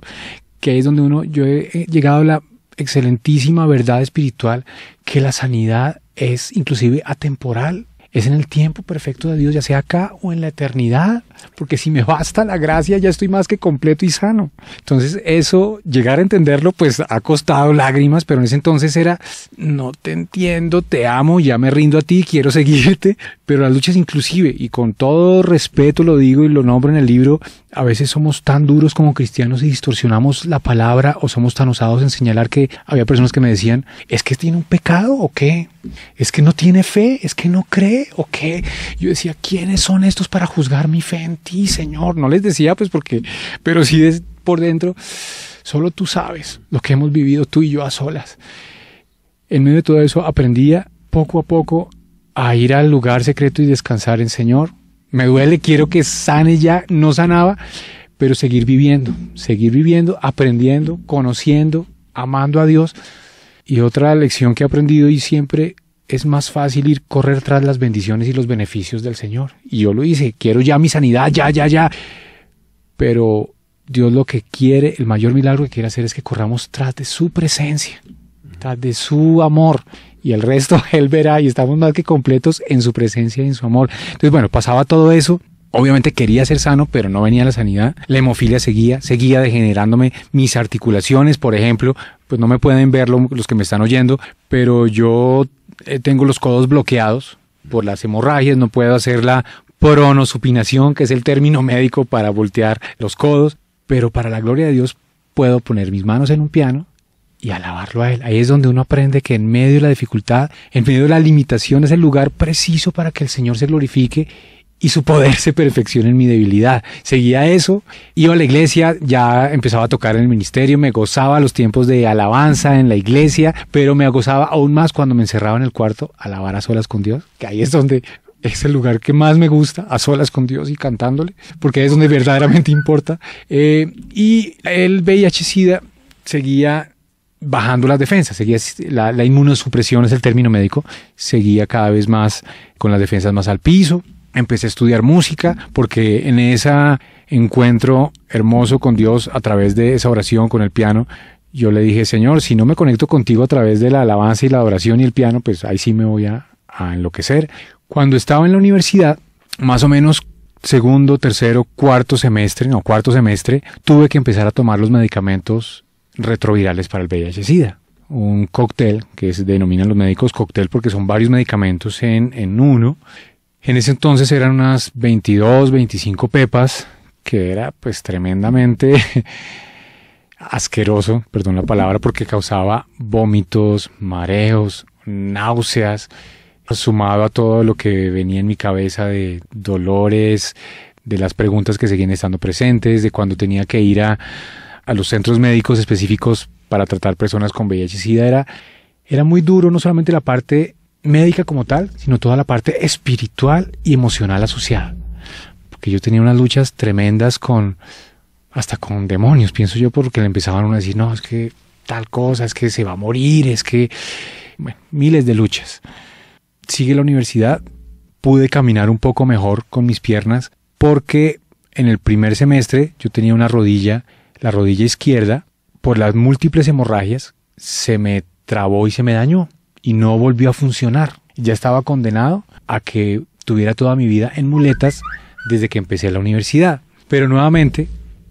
que es donde uno, yo he llegado a la excelentísima verdad espiritual que la sanidad es inclusive atemporal es en el tiempo perfecto de Dios, ya sea acá o en la eternidad, porque si me basta la gracia ya estoy más que completo y sano. Entonces eso, llegar a entenderlo, pues ha costado lágrimas, pero en ese entonces era, no te entiendo, te amo, ya me rindo a ti, quiero seguirte, pero la lucha es inclusive, y con todo respeto lo digo y lo nombro en el libro, a veces somos tan duros como cristianos y distorsionamos la palabra o somos tan osados en señalar que había personas que me decían, es que tiene un pecado o qué, es que no tiene fe, es que no cree o qué. Yo decía, ¿quiénes son estos para juzgar mi fe en ti, Señor? No les decía pues porque, pero si es por dentro, solo tú sabes lo que hemos vivido tú y yo a solas. En medio de todo eso aprendía poco a poco a ir al lugar secreto y descansar en Señor me duele, quiero que sane ya, no sanaba, pero seguir viviendo, seguir viviendo, aprendiendo, conociendo, amando a Dios. Y otra lección que he aprendido y siempre es más fácil ir correr tras las bendiciones y los beneficios del Señor. Y yo lo hice, quiero ya mi sanidad, ya, ya, ya. Pero Dios lo que quiere, el mayor milagro que quiere hacer es que corramos tras de su presencia, tras de su amor y el resto Él verá y estamos más que completos en su presencia y en su amor. Entonces, bueno, pasaba todo eso. Obviamente quería ser sano, pero no venía la sanidad. La hemofilia seguía, seguía degenerándome mis articulaciones, por ejemplo. Pues no me pueden ver los que me están oyendo, pero yo eh, tengo los codos bloqueados por las hemorragias, no puedo hacer la pronosupinación, que es el término médico para voltear los codos, pero para la gloria de Dios puedo poner mis manos en un piano y alabarlo a Él. Ahí es donde uno aprende que en medio de la dificultad, en medio de la limitación, es el lugar preciso para que el Señor se glorifique y su poder se perfeccione en mi debilidad. Seguía eso, iba a la iglesia, ya empezaba a tocar en el ministerio, me gozaba los tiempos de alabanza en la iglesia, pero me gozaba aún más cuando me encerraba en el cuarto a alabar a solas con Dios, que ahí es donde es el lugar que más me gusta, a solas con Dios y cantándole, porque es donde verdaderamente importa. Eh, y el VIH-Sida seguía bajando las defensas, seguía la, la inmunosupresión es el término médico, seguía cada vez más con las defensas más al piso, empecé a estudiar música porque en ese encuentro hermoso con Dios a través de esa oración con el piano, yo le dije, Señor, si no me conecto contigo a través de la alabanza y la oración y el piano, pues ahí sí me voy a, a enloquecer. Cuando estaba en la universidad, más o menos segundo, tercero, cuarto semestre, no, cuarto semestre, tuve que empezar a tomar los medicamentos retrovirales para el VIH-Sida. Un cóctel que se denominan los médicos cóctel porque son varios medicamentos en, en uno. En ese entonces eran unas 22, 25 pepas, que era pues tremendamente asqueroso, perdón la palabra, porque causaba vómitos, mareos, náuseas, sumado a todo lo que venía en mi cabeza de dolores, de las preguntas que seguían estando presentes, de cuando tenía que ir a a los centros médicos específicos para tratar personas con VIH SIDA era, era muy duro, no solamente la parte médica como tal, sino toda la parte espiritual y emocional asociada. Porque yo tenía unas luchas tremendas con, hasta con demonios, pienso yo, porque le empezaban a decir, no, es que tal cosa, es que se va a morir, es que, bueno, miles de luchas. Sigue la universidad, pude caminar un poco mejor con mis piernas, porque en el primer semestre yo tenía una rodilla la rodilla izquierda, por las múltiples hemorragias, se me trabó y se me dañó y no volvió a funcionar. Ya estaba condenado a que tuviera toda mi vida en muletas desde que empecé la universidad. Pero nuevamente,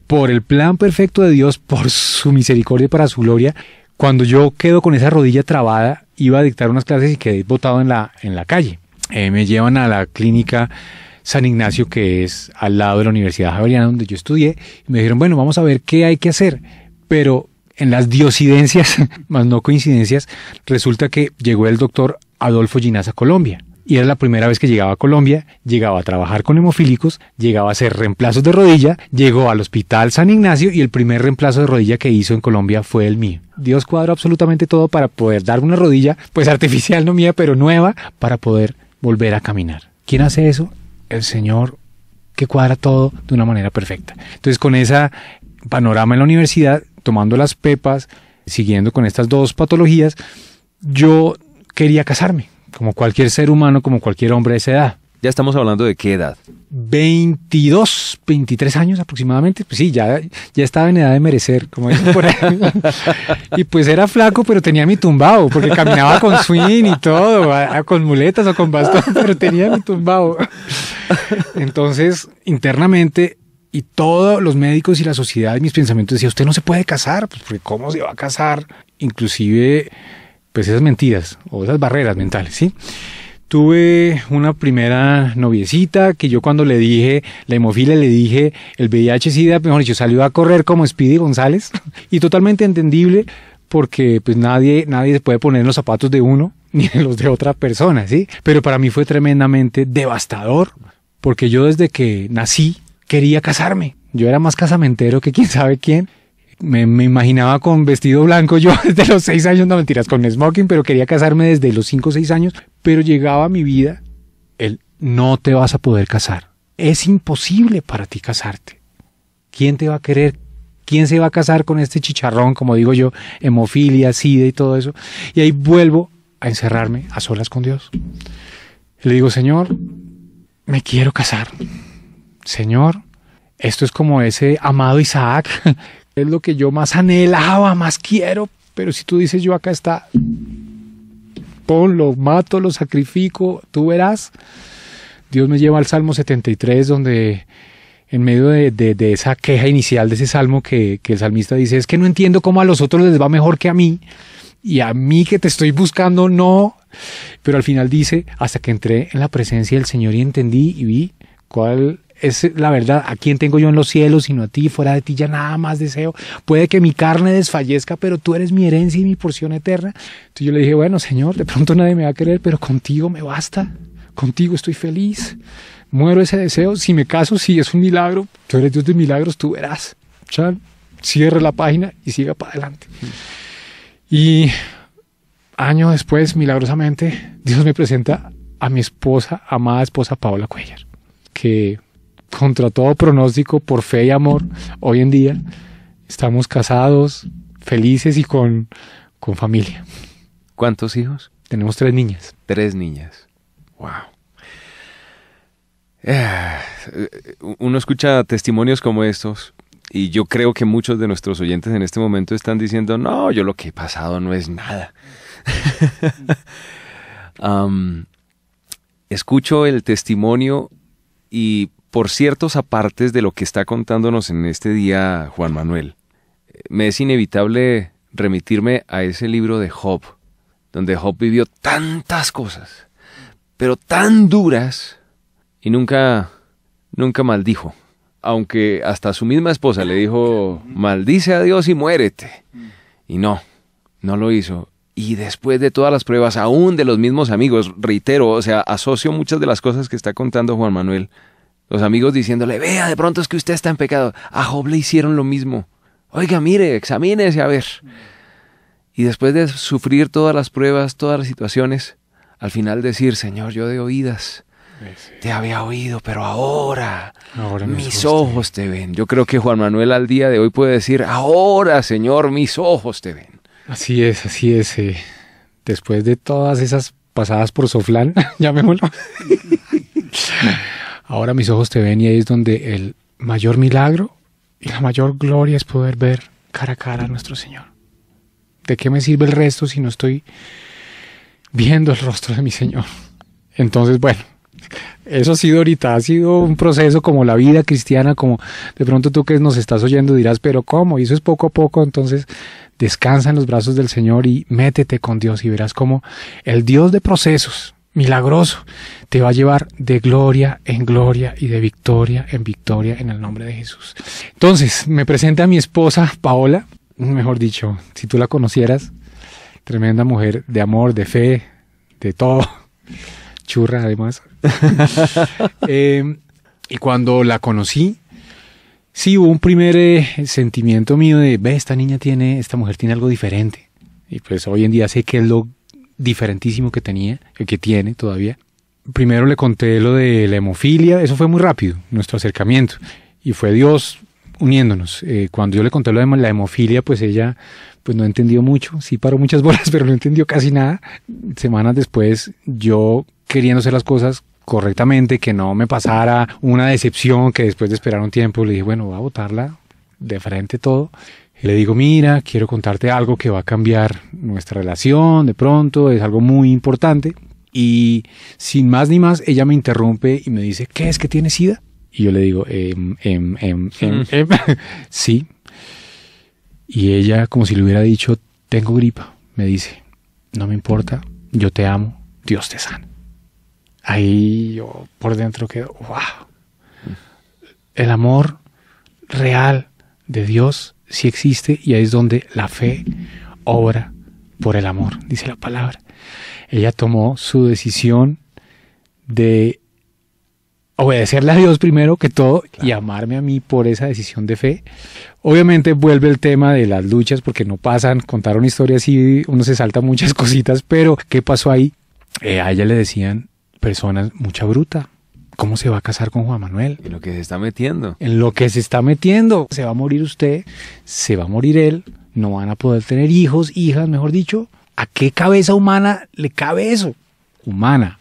por el plan perfecto de Dios, por su misericordia y para su gloria, cuando yo quedo con esa rodilla trabada, iba a dictar unas clases y quedé botado en la, en la calle. Eh, me llevan a la clínica San Ignacio, que es al lado de la Universidad Javeriana donde yo estudié, y me dijeron, bueno, vamos a ver qué hay que hacer, pero en las diocidencias más no coincidencias, resulta que llegó el doctor Adolfo Ginás a Colombia. Y era la primera vez que llegaba a Colombia, llegaba a trabajar con hemofílicos, llegaba a hacer reemplazos de rodilla, llegó al hospital San Ignacio y el primer reemplazo de rodilla que hizo en Colombia fue el mío. Dios cuadra absolutamente todo para poder dar una rodilla, pues artificial no mía, pero nueva, para poder volver a caminar. ¿Quién hace eso? el Señor que cuadra todo de una manera perfecta. Entonces, con ese panorama en la universidad, tomando las pepas, siguiendo con estas dos patologías, yo quería casarme, como cualquier ser humano, como cualquier hombre de esa edad. Ya estamos hablando de qué edad. 22, 23 años aproximadamente. Pues sí, ya, ya estaba en edad de merecer, como dicen por ahí. y pues era flaco, pero tenía mi tumbao, porque caminaba con swing y todo, con muletas o con bastón, pero tenía mi tumbao. Entonces, internamente, y todos los médicos y la sociedad mis pensamientos decían, usted no se puede casar, pues porque ¿cómo se va a casar? Inclusive, pues esas mentiras o esas barreras mentales, ¿sí? Tuve una primera noviecita que yo cuando le dije la hemofilia, le dije el VIH-Sida, mejor dicho, salió a correr como Speedy González y totalmente entendible porque pues nadie, nadie se puede poner los zapatos de uno ni los de otra persona, ¿sí? Pero para mí fue tremendamente devastador porque yo desde que nací quería casarme. Yo era más casamentero que quién sabe quién. Me, me, imaginaba con vestido blanco yo desde los seis años, no mentiras, con smoking, pero quería casarme desde los cinco o seis años, pero llegaba a mi vida el no te vas a poder casar. Es imposible para ti casarte. ¿Quién te va a querer? ¿Quién se va a casar con este chicharrón, como digo yo, hemofilia, sida y todo eso? Y ahí vuelvo a encerrarme a solas con Dios. Le digo, Señor, me quiero casar. Señor, esto es como ese amado Isaac. Es lo que yo más anhelaba, más quiero. Pero si tú dices, yo acá está, lo mato, lo sacrifico, tú verás. Dios me lleva al Salmo 73, donde en medio de, de, esa queja inicial de ese salmo que, que, el salmista dice, es que no entiendo cómo a los otros les va mejor que a mí, y a mí que te estoy buscando, no. Pero al final dice, hasta que entré en la presencia del Señor y entendí y vi cuál es la verdad, ¿a quién tengo yo en los cielos sino a ti? Fuera de ti ya nada más deseo. Puede que mi carne desfallezca, pero tú eres mi herencia y mi porción eterna. Entonces yo le dije, bueno, Señor, de pronto nadie me va a querer, pero contigo me basta. Contigo estoy feliz. Muero ese deseo. Si me caso, si es un milagro, tú eres Dios de milagros, tú verás. Chan, cierre la página y siga para adelante. Y años después, milagrosamente, Dios me presenta a mi esposa, amada esposa Paola Cuellar, que contra todo pronóstico, por fe y amor, hoy en día estamos casados, felices y con, familia. ¿Cuántos hijos? Tenemos tres niñas. Tres niñas. Wow. Eh, uno escucha testimonios como estos y yo creo que muchos de nuestros oyentes en este momento están diciendo, no, yo lo que he pasado no es nada. Um, escucho el testimonio y por ciertos apartes de lo que está contándonos en este día Juan Manuel. Me es inevitable remitirme a ese libro de Job, donde Job vivió tantas cosas, pero tan duras, y nunca, nunca maldijo. Aunque hasta su misma esposa le dijo, maldice a Dios y muérete. Y no, no lo hizo. Y después de todas las pruebas, aún de los mismos amigos, reitero, o sea, asocio muchas de las cosas que está contando Juan Manuel los amigos diciéndole, vea, de pronto es que usted está en pecado. A Job le hicieron lo mismo. Oiga, mire, examínese a ver. Y después de sufrir todas las pruebas, todas las situaciones, al final decir, Señor, yo de oídas te había oído, pero ahora, mis ojos te ven. Yo creo que Juan Manuel al día de hoy puede decir, ahora, Señor, mis ojos te ven. Así es, así es. Eh. Después de todas esas pasadas por Soflán, llamémoslo. Ahora mis ojos te ven y ahí es donde el mayor milagro y la mayor gloria es poder ver cara a cara a nuestro Señor. ¿De qué me sirve el resto si no estoy viendo el rostro de mi Señor? Entonces, bueno, eso ha sido ahorita, ha sido un proceso como la vida cristiana, como de pronto tú que nos estás oyendo dirás, pero ¿cómo? Y eso es poco a poco, entonces descansa en los brazos del Señor y métete con Dios y verás como el Dios de procesos, milagroso. Te va a llevar de gloria en gloria y de victoria en victoria en el nombre de Jesús. Entonces, me presenté a mi esposa Paola, mejor dicho, si tú la conocieras, tremenda mujer de amor, de fe, de todo. Churra además. Em, y cuando la conocí, sí hubo un primer eh, sentimiento mío de, ve, esta niña tiene, esta mujer tiene algo diferente. Y pues hoy en día sé que es lo diferentísimo que tenía, eh, que tiene todavía. Primero le conté lo de la hemofilia, eso fue muy rápido, nuestro acercamiento, y fue Dios uniéndonos. Eh, cuando yo le conté lo de la hemofilia, pues ella pues no entendió mucho, sí paró muchas bolas, pero no entendió casi nada. Semanas después, yo queriendo hacer las cosas correctamente, que no me pasara una decepción que después de esperar un tiempo le dije, bueno, ...va a votarla de frente todo y le digo, mira, quiero contarte algo que va a cambiar nuestra relación de pronto, es algo muy importante. Y sin más ni más, ella me interrumpe y me dice, ¿qué es que tienes sida? Y yo le digo, em, em, em, sí. Y ella, como si le hubiera dicho, tengo gripa, me dice, no me importa, yo te amo, Dios te sana. Ahí yo por dentro quedo, wow. El amor real de Dios si existe y ahí es donde la fe obra por el amor, dice la palabra. Ella tomó su decisión de obedecerle a Dios primero que todo y amarme a mí por esa decisión de fe. Obviamente vuelve el tema de las luchas porque no pasan, contaron historias historia así, uno se salta muchas cositas, pero ¿qué pasó ahí? Eh, a ella le decían personas mucha bruta, ¿Cómo se va a casar con Juan Manuel? En lo que se está metiendo. En lo que se está metiendo. Se va a morir usted, se va a morir él, no van a poder tener hijos, hijas, mejor dicho. ¿A qué cabeza humana le cabe eso? Humana.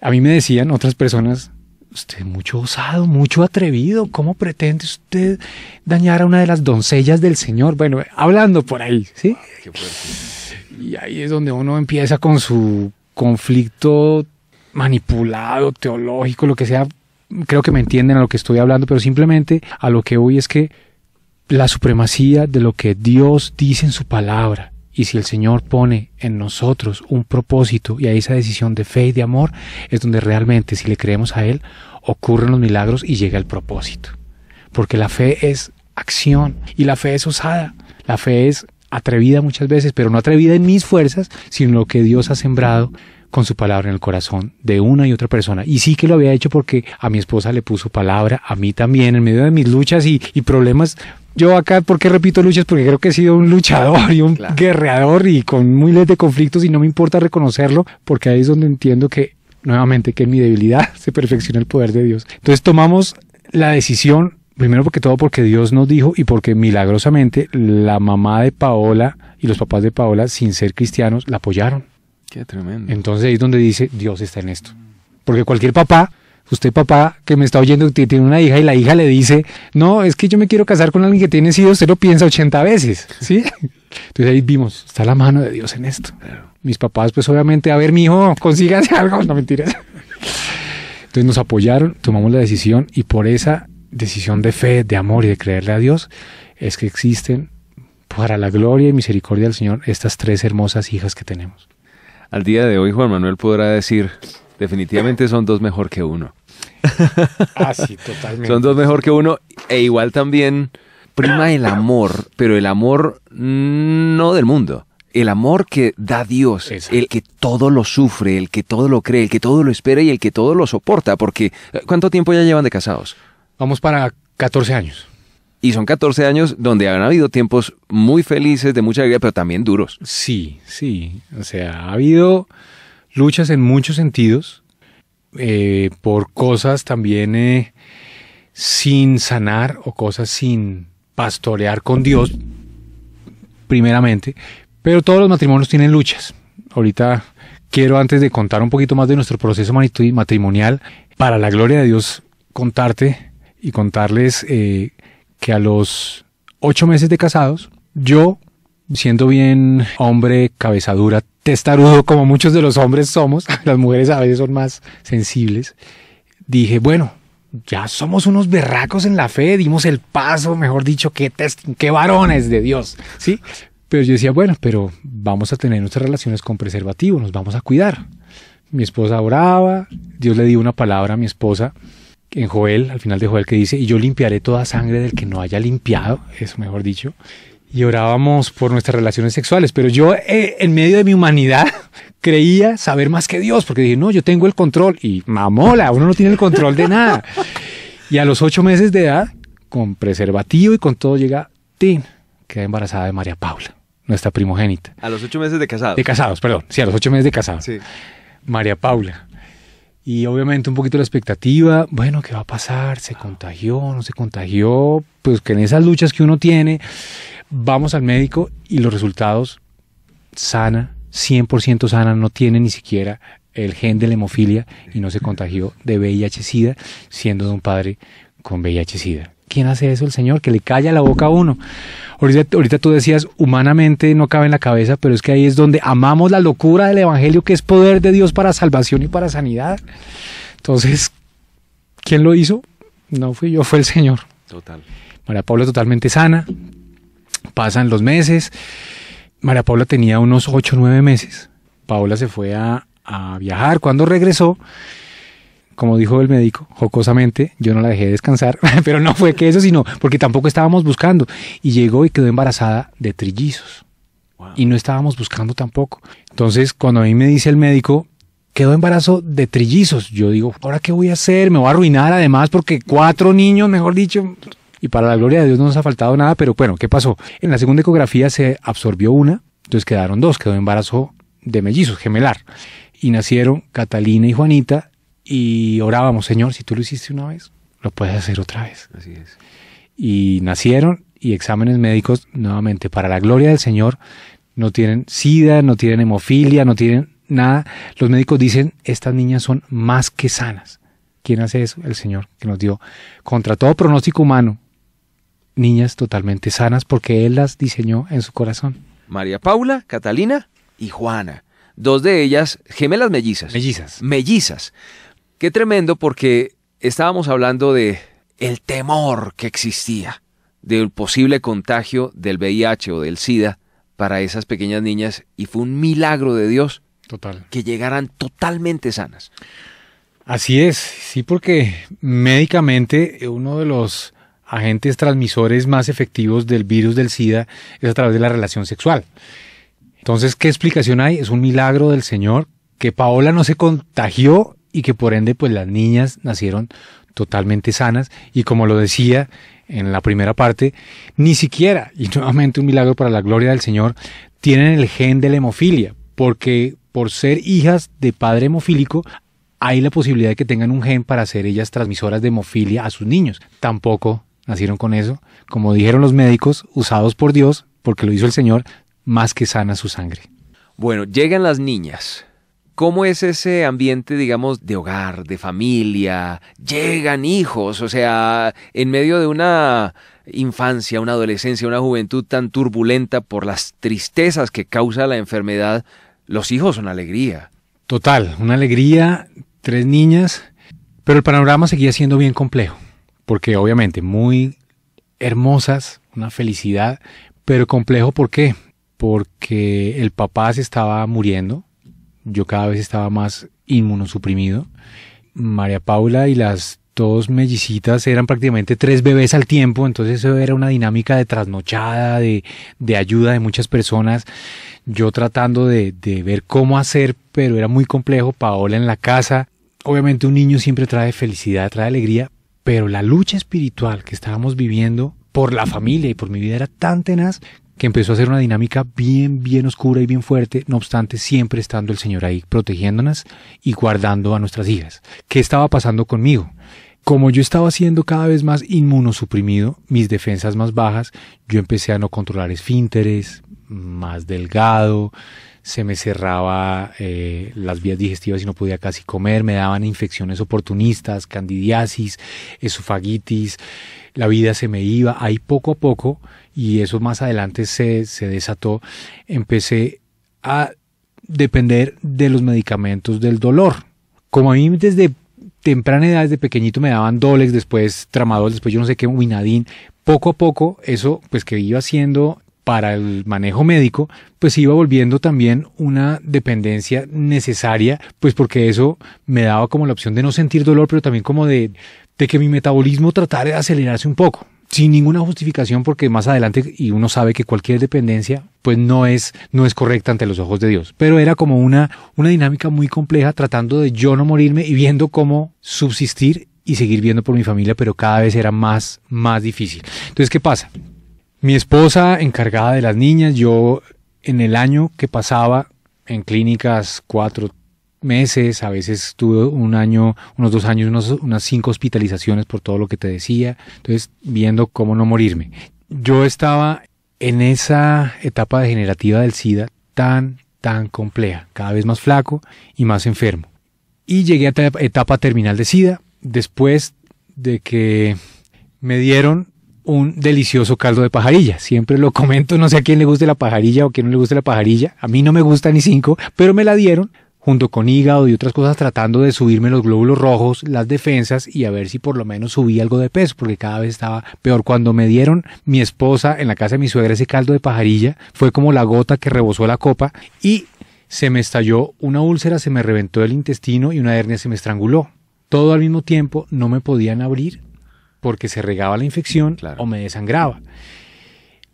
A mí me decían otras personas, usted es mucho osado, mucho atrevido, ¿cómo pretende usted dañar a una de las doncellas del Señor? Bueno, hablando por ahí, ¿sí? y ahí es donde uno empieza con su conflicto manipulado, teológico, lo que sea, creo que me entienden a lo que estoy hablando, pero simplemente a lo que voy es que la supremacía de lo que Dios dice en su palabra, y si el Señor pone en nosotros un propósito y a esa decisión de fe y de amor, es donde realmente, si le creemos a Él, ocurren los milagros y llega el propósito. Porque la fe es acción y la fe es osada. La fe es atrevida muchas veces, pero no atrevida en mis fuerzas, sino lo que Dios ha sembrado con su palabra en el corazón de una y otra persona. Y sí que lo había hecho porque a mi esposa le puso palabra, a mí también, en medio de mis luchas y, problemas. Yo acá, ¿por qué repito luchas? Porque creo que he sido un luchador y un guerreador y con miles de conflictos y no me importa reconocerlo porque ahí es donde entiendo que nuevamente que en mi debilidad se perfecciona el poder de Dios. Entonces tomamos la decisión primero porque todo porque Dios nos dijo y porque milagrosamente la mamá de Paola y los papás de Paola, sin ser cristianos, la apoyaron. Qué tremendo. Entonces ahí es donde dice, Dios está en esto. Porque cualquier papá, usted papá que me está oyendo, tiene una hija y la hija le dice, no, es que yo me quiero casar con alguien que tiene sido, usted lo piensa 80 veces, ¿sí? Entonces ahí vimos, está la mano de Dios en esto. Mis papás, pues obviamente, a ver, mi hijo, consígase algo, no mentiras. Entonces nos apoyaron, tomamos la decisión y por esa decisión de fe, de amor y de creerle a Dios, es que existen para la gloria y misericordia del Señor estas tres hermosas hijas que tenemos al día de hoy Juan Manuel podrá decir, definitivamente son dos mejor que uno. Ah, sí, totalmente. son dos mejor que uno e igual también prima el amor, pero el amor mm, no del mundo. El amor que da Dios, el que todo lo sufre, el que todo lo cree, el que todo lo espera y el que todo lo soporta, porque ¿cuánto tiempo ya llevan de casados? Vamos para 14 años. Y son 14 años donde han habido tiempos muy felices, de mucha alegría, pero también duros. Sí, sí. O sea, ha habido luchas en muchos sentidos, eh, por cosas también eh, sin sanar o cosas sin pastorear con Dios, primeramente. Pero todos los matrimonios tienen luchas. Ahorita quiero, antes de contar un poquito más de nuestro proceso matrimonial, para la gloria de Dios, contarte y contarles eh, que a los ocho meses de casados, yo, siendo bien hombre, cabezadura, testarudo, como muchos de los hombres somos, las mujeres a veces son más sensibles, dije, bueno, ya somos unos berracos en la fe, dimos el paso, mejor dicho, qué, qué varones de Dios, ¿sí? Pero yo decía, bueno, pero vamos a tener nuestras relaciones con preservativo, nos vamos a cuidar. Mi esposa oraba, Dios le dio una palabra a mi esposa en Joel, al final de Joel, que dice, y yo limpiaré toda sangre del que no haya limpiado, eso mejor dicho, y orábamos por nuestras relaciones sexuales, pero yo eh, en medio de mi humanidad creía saber más que Dios, porque dije, no, yo tengo el control, y mamola, uno no tiene el control de nada. Y a los ocho meses de edad, con preservativo y con todo, llega Tin, queda embarazada de María Paula, nuestra primogénita. A los ocho meses de casados. De casados, perdón, sí, a los ocho meses de casados. Sí. María Paula y obviamente un poquito la expectativa, bueno, ¿qué va a pasar? ¿Se contagió? ¿No se contagió? Pues que en esas luchas que uno tiene, vamos al médico y los resultados sana, 100% sana, no tiene ni siquiera el gen de la hemofilia y no se contagió de VIH-Sida, siendo de un padre con VIH-Sida. ¿Quién hace eso? El Señor, que le calla la boca a uno. Ahorita, ahorita, tú decías, humanamente no cabe en la cabeza, pero es que ahí es donde amamos la locura del Evangelio, que es poder de Dios para salvación y para sanidad. Entonces, ¿quién lo hizo? No fui yo, fue el Señor. Total. María Paula totalmente sana. Pasan los meses. María Paula tenía unos 8 o 9 meses. Paula se fue a viajar. Cuando regresó, como dijo el médico, jocosamente, yo no la dejé descansar, pero no fue que eso, sino porque tampoco estábamos buscando. Y llegó y quedó embarazada de trillizos. Y no estábamos buscando tampoco. Entonces, cuando a mí me dice el médico, quedó embarazo de trillizos, yo digo, ¿ahora qué voy a hacer? Me voy a arruinar además porque cuatro niños, mejor dicho. Y para la gloria de Dios no nos ha faltado nada, pero bueno, ¿qué pasó? En la segunda ecografía se absorbió una, entonces quedaron dos, quedó embarazo de mellizos, gemelar. Y nacieron Catalina y Juanita y orábamos, Señor, si tú lo hiciste una vez, lo puedes hacer otra vez. Así es. Y nacieron y exámenes médicos nuevamente para la gloria del Señor. No tienen sida, no tienen hemofilia, no tienen nada. Los médicos dicen, estas niñas son más que sanas. ¿Quién hace eso? El Señor que nos dio contra todo pronóstico humano niñas totalmente sanas porque Él las diseñó en su corazón. María Paula, Catalina y Juana. Dos de ellas gemelas mellizas. Mellizas. Mellizas. Qué tremendo porque estábamos hablando de el temor que existía del posible contagio del VIH o del SIDA para esas pequeñas niñas y fue un milagro de Dios Total. que llegaran totalmente sanas. Así es, sí, porque médicamente uno de los agentes transmisores más efectivos del virus del SIDA es a través de la relación sexual. Entonces, ¿qué explicación hay? Es un milagro del Señor que Paola no se contagió y que por ende pues las niñas nacieron totalmente sanas y como lo decía en la primera parte, ni siquiera, y nuevamente un milagro para la gloria del Señor, tienen el gen de la hemofilia, porque por ser hijas de padre hemofílico, hay la posibilidad de que tengan un gen para ser ellas transmisoras de hemofilia a sus niños. Tampoco nacieron con eso, como dijeron los médicos, usados por Dios, porque lo hizo el Señor, más que sana su sangre. Bueno, llegan las niñas ¿Cómo es ese ambiente, digamos, de hogar, de familia? Llegan hijos, o sea, en medio de una infancia, una adolescencia, una juventud tan turbulenta por las tristezas que causa la enfermedad, los hijos son alegría. Total, una alegría, tres niñas, pero el panorama seguía siendo bien complejo, porque obviamente muy hermosas, una felicidad, pero complejo ¿por qué? Porque el papá se estaba muriendo, yo cada vez estaba más inmunosuprimido. María Paula y las dos mellicitas eran prácticamente tres bebés al tiempo, entonces eso era una dinámica de trasnochada, de, ayuda de muchas personas. Yo tratando de ver cómo hacer, pero era muy complejo. Paola en la casa. Obviamente un niño siempre trae felicidad, trae alegría, pero la lucha espiritual que estábamos viviendo por la familia y por mi vida era tan tenaz que empezó a hacer una dinámica bien, bien oscura y bien fuerte, no obstante siempre estando el Señor ahí protegiéndonos y guardando a nuestras hijas. ¿Qué estaba pasando conmigo? Como yo estaba siendo cada vez más inmunosuprimido, mis defensas más bajas, yo empecé a no controlar esfínteres, más delgado, se me cerraba eh, las vías digestivas y no podía casi comer, me daban infecciones oportunistas, candidiasis, esofagitis, la vida se me iba, ahí poco a poco y eso más adelante se, desató, empecé a depender de los medicamentos del dolor. Como a mí desde temprana edad, desde pequeñito me daban Dolex, después Tramadol, después yo no sé qué, Winadin, poco a poco eso pues que iba haciendo para el manejo médico, pues iba volviendo también una dependencia necesaria, pues porque eso me daba como la opción de no sentir dolor, pero también como de que mi metabolismo tratara de acelerarse un poco sin ninguna justificación porque más adelante y uno sabe que cualquier dependencia pues no es no es correcta ante los ojos de Dios, pero era como una una dinámica muy compleja tratando de yo no morirme y viendo cómo subsistir y seguir viendo por mi familia, pero cada vez era más más difícil. Entonces, ¿qué pasa? Mi esposa encargada de las niñas, yo en el año que pasaba en clínicas cuatro, meses, a veces tuve un año, unos dos años, unas cinco hospitalizaciones por todo lo que te decía, entonces viendo cómo no morirme. Yo estaba en esa etapa degenerativa del SIDA tan, tan compleja, cada vez más flaco y más enfermo. Y llegué a etapa terminal de SIDA después de que me dieron un delicioso caldo de pajarilla. Siempre lo comento, no sé a quién le guste la pajarilla o quién no le guste la pajarilla. A mí no me gusta ni cinco, pero me la dieron junto con hígado y otras cosas tratando de subirme los glóbulos rojos, las defensas y a ver si por lo menos subí algo de peso, porque cada vez estaba peor. Cuando me dieron mi esposa en la casa de mi suegra ese caldo de pajarilla, fue como la gota que rebosó la copa y se me estalló una úlcera, se me reventó el intestino y una hernia se me estranguló. Todo al mismo tiempo no me podían abrir porque se regaba la infección o me desangraba.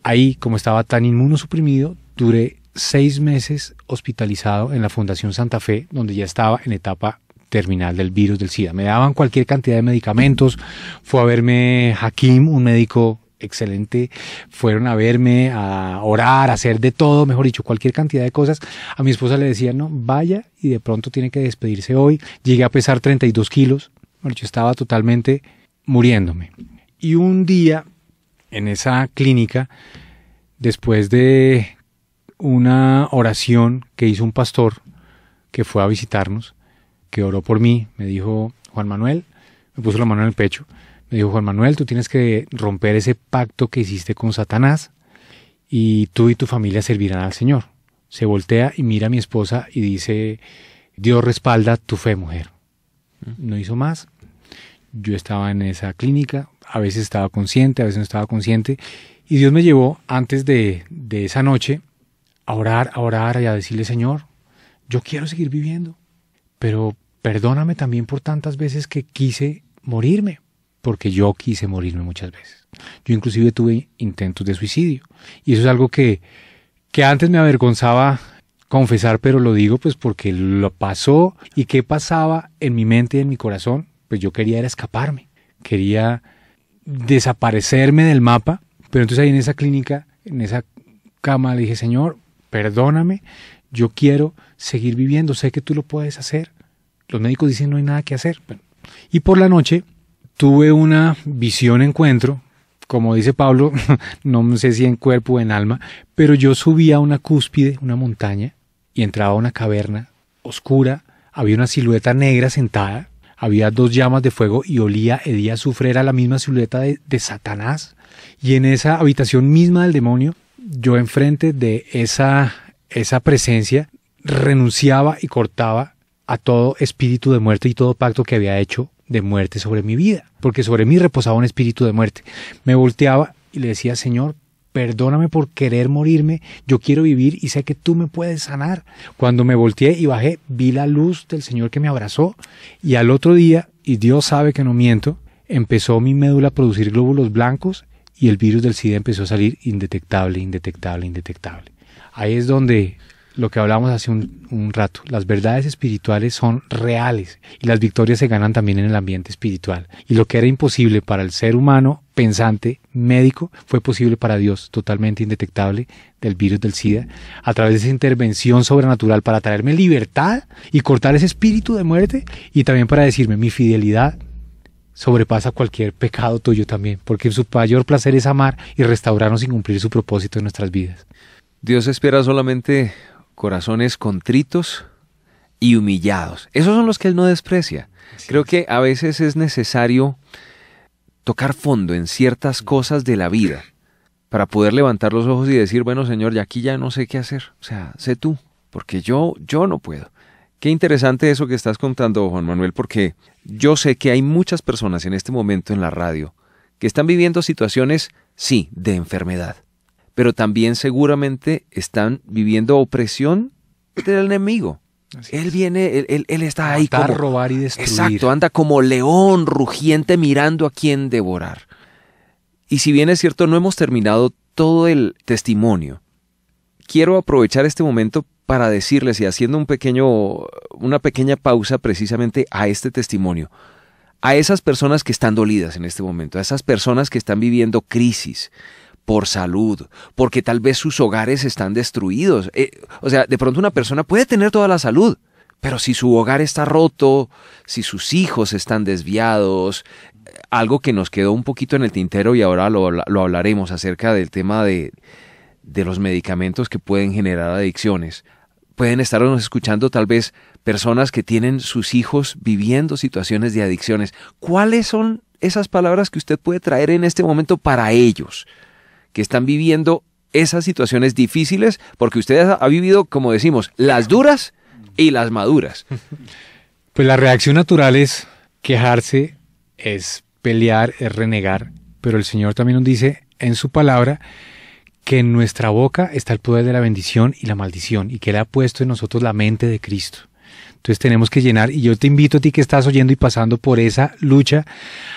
Ahí, como estaba tan inmunosuprimido, duré seis meses hospitalizado en la Fundación Santa Fe, donde ya estaba en etapa terminal del virus del SIDA. Me daban cualquier cantidad de medicamentos. Fue a verme Hakim, un médico excelente. Fueron a verme, a orar, a hacer de todo, mejor dicho, cualquier cantidad de cosas. A mi esposa le decía, no, vaya y de pronto tiene que despedirse hoy. Llegué a pesar 32 kilos. Bueno, yo estaba totalmente muriéndome. Y un día, en esa clínica, después de una oración que hizo un pastor que fue a visitarnos, que oró por mí, me dijo Juan Manuel, me puso la mano en el pecho, me dijo Juan Manuel, tú tienes que romper ese pacto que hiciste con Satanás y tú y tu familia servirán al Señor. Se voltea y mira a mi esposa y dice, Dios respalda tu fe, mujer. No hizo más. Yo estaba en esa clínica, a veces estaba consciente, a veces no estaba consciente, y Dios me llevó antes de, de esa noche a orar, a orar y a decirle, Señor, yo quiero seguir viviendo, pero perdóname también por tantas veces que quise morirme, porque yo quise morirme muchas veces. Yo inclusive tuve intentos de suicidio, y eso es algo que, antes me avergonzaba confesar, pero lo digo pues porque lo pasó y qué pasaba en mi mente y en mi corazón, pues yo quería era escaparme, quería desaparecerme del mapa, pero entonces ahí en esa clínica, en esa cama le dije, Señor, perdóname, yo quiero seguir viviendo, sé que tú lo puedes hacer. Los médicos dicen no hay nada que hacer. y por la noche tuve una visión encuentro, como dice Pablo, no sé si en cuerpo o en alma, pero yo subía a una cúspide, una montaña, y entraba a una caverna oscura, había una silueta negra sentada, había dos llamas de fuego y olía, hedía sufrer la misma silueta de, de Satanás, y en esa habitación misma del demonio yo enfrente de esa, esa presencia renunciaba y cortaba a todo espíritu de muerte y todo pacto que había hecho de muerte sobre mi vida, porque sobre mí reposaba un espíritu de muerte. Me volteaba y le decía, Señor, perdóname por querer morirme, yo quiero vivir y sé que tú me puedes sanar. Cuando me volteé y bajé, vi la luz del Señor que me abrazó y al otro día, y Dios sabe que no miento, empezó mi médula a producir glóbulos blancos y el virus del SIDA empezó a salir indetectable, indetectable, indetectable. Ahí es donde lo que hablamos hace un, un, rato, las verdades espirituales son reales y las victorias se ganan también en el ambiente espiritual. Y lo que era imposible para el ser humano pensante, médico, fue posible para Dios, totalmente indetectable del virus del SIDA, a través de esa intervención sobrenatural para traerme libertad y cortar ese espíritu de muerte y también para decirme mi fidelidad sobrepasa cualquier pecado tuyo también, porque su mayor placer es amar y restaurarnos y cumplir su propósito en nuestras vidas. Dios espera solamente corazones contritos y humillados. Esos son los que Él no desprecia. Creo que a veces es necesario tocar fondo en ciertas cosas de la vida para poder levantar los ojos y decir, bueno Señor, ya aquí ya no sé qué hacer. O sea, sé tú, porque yo, yo no puedo. Qué interesante eso que estás contando, Juan Manuel, porque yo sé que hay muchas personas en este momento en la radio que están viviendo situaciones, sí, de enfermedad, pero también seguramente están viviendo opresión del enemigo. Él viene, él, está ahí. Matar, robar y destruir. Exacto, anda como león rugiente mirando a quien devorar. Y si bien es cierto, no hemos terminado todo el testimonio. Quiero aprovechar este momento para decirles y haciendo un pequeño, una pequeña pausa precisamente a este testimonio, a esas personas que están dolidas en este momento, a esas personas que están viviendo crisis, por salud, porque tal vez sus hogares están destruidos. Eh, o sea, de pronto una persona puede tener toda la salud, pero si su hogar está roto, si sus hijos están desviados, eh, algo que nos quedó un poquito en el tintero y ahora lo, lo hablaremos acerca del tema de, de los medicamentos que pueden generar adicciones pueden estarnos escuchando tal vez personas que tienen sus hijos viviendo situaciones de adicciones. ¿Cuáles son esas palabras que usted puede traer en este momento para ellos que están viviendo esas situaciones difíciles? Porque usted ha vivido, como decimos, las duras y las maduras. Pues la reacción natural es quejarse, es pelear, es renegar, pero el Señor también nos dice en su palabra que en nuestra boca está el poder de la bendición y la maldición y que Él ha puesto en nosotros la mente de Cristo. Entonces tenemos que llenar, y yo te invito a ti que estás oyendo y pasando por esa lucha,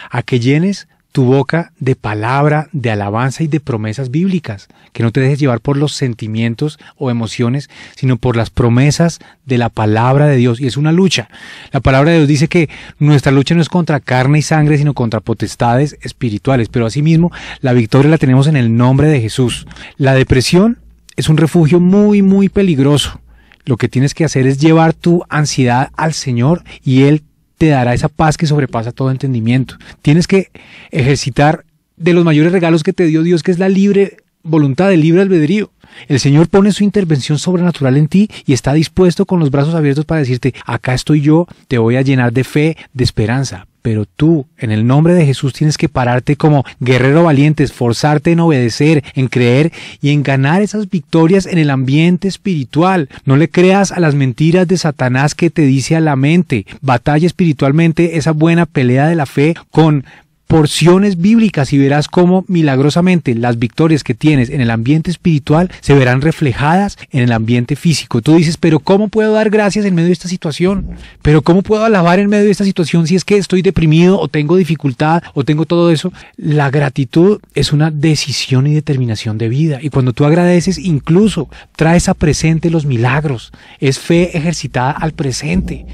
a que llenes tu boca de palabra, de alabanza y de promesas bíblicas, que no te dejes llevar por los sentimientos o emociones, sino por las promesas de la palabra de Dios. Y es una lucha. La palabra de Dios dice que nuestra lucha no es contra carne y sangre, sino contra potestades espirituales, pero asimismo la victoria la tenemos en el nombre de Jesús. La depresión es un refugio muy, muy peligroso. Lo que tienes que hacer es llevar tu ansiedad al Señor y Él te dará esa paz que sobrepasa todo entendimiento. Tienes que ejercitar de los mayores regalos que te dio Dios, que es la libre voluntad, el libre albedrío. El Señor pone su intervención sobrenatural en ti y está dispuesto con los brazos abiertos para decirte, acá estoy yo, te voy a llenar de fe, de esperanza, pero tú, en el nombre de Jesús, tienes que pararte como guerrero valiente, esforzarte en obedecer, en creer y en ganar esas victorias en el ambiente espiritual. No le creas a las mentiras de Satanás que te dice a la mente. Batalla espiritualmente esa buena pelea de la fe con porciones bíblicas y verás cómo milagrosamente las victorias que tienes en el ambiente espiritual se verán reflejadas en el ambiente físico. Tú dices, pero ¿cómo puedo dar gracias en medio de esta situación? ¿Pero cómo puedo alabar en medio de esta situación si es que estoy deprimido o tengo dificultad o tengo todo eso? La gratitud es una decisión y determinación de vida. Y cuando tú agradeces, incluso traes a presente los milagros. Es fe ejercitada al presente.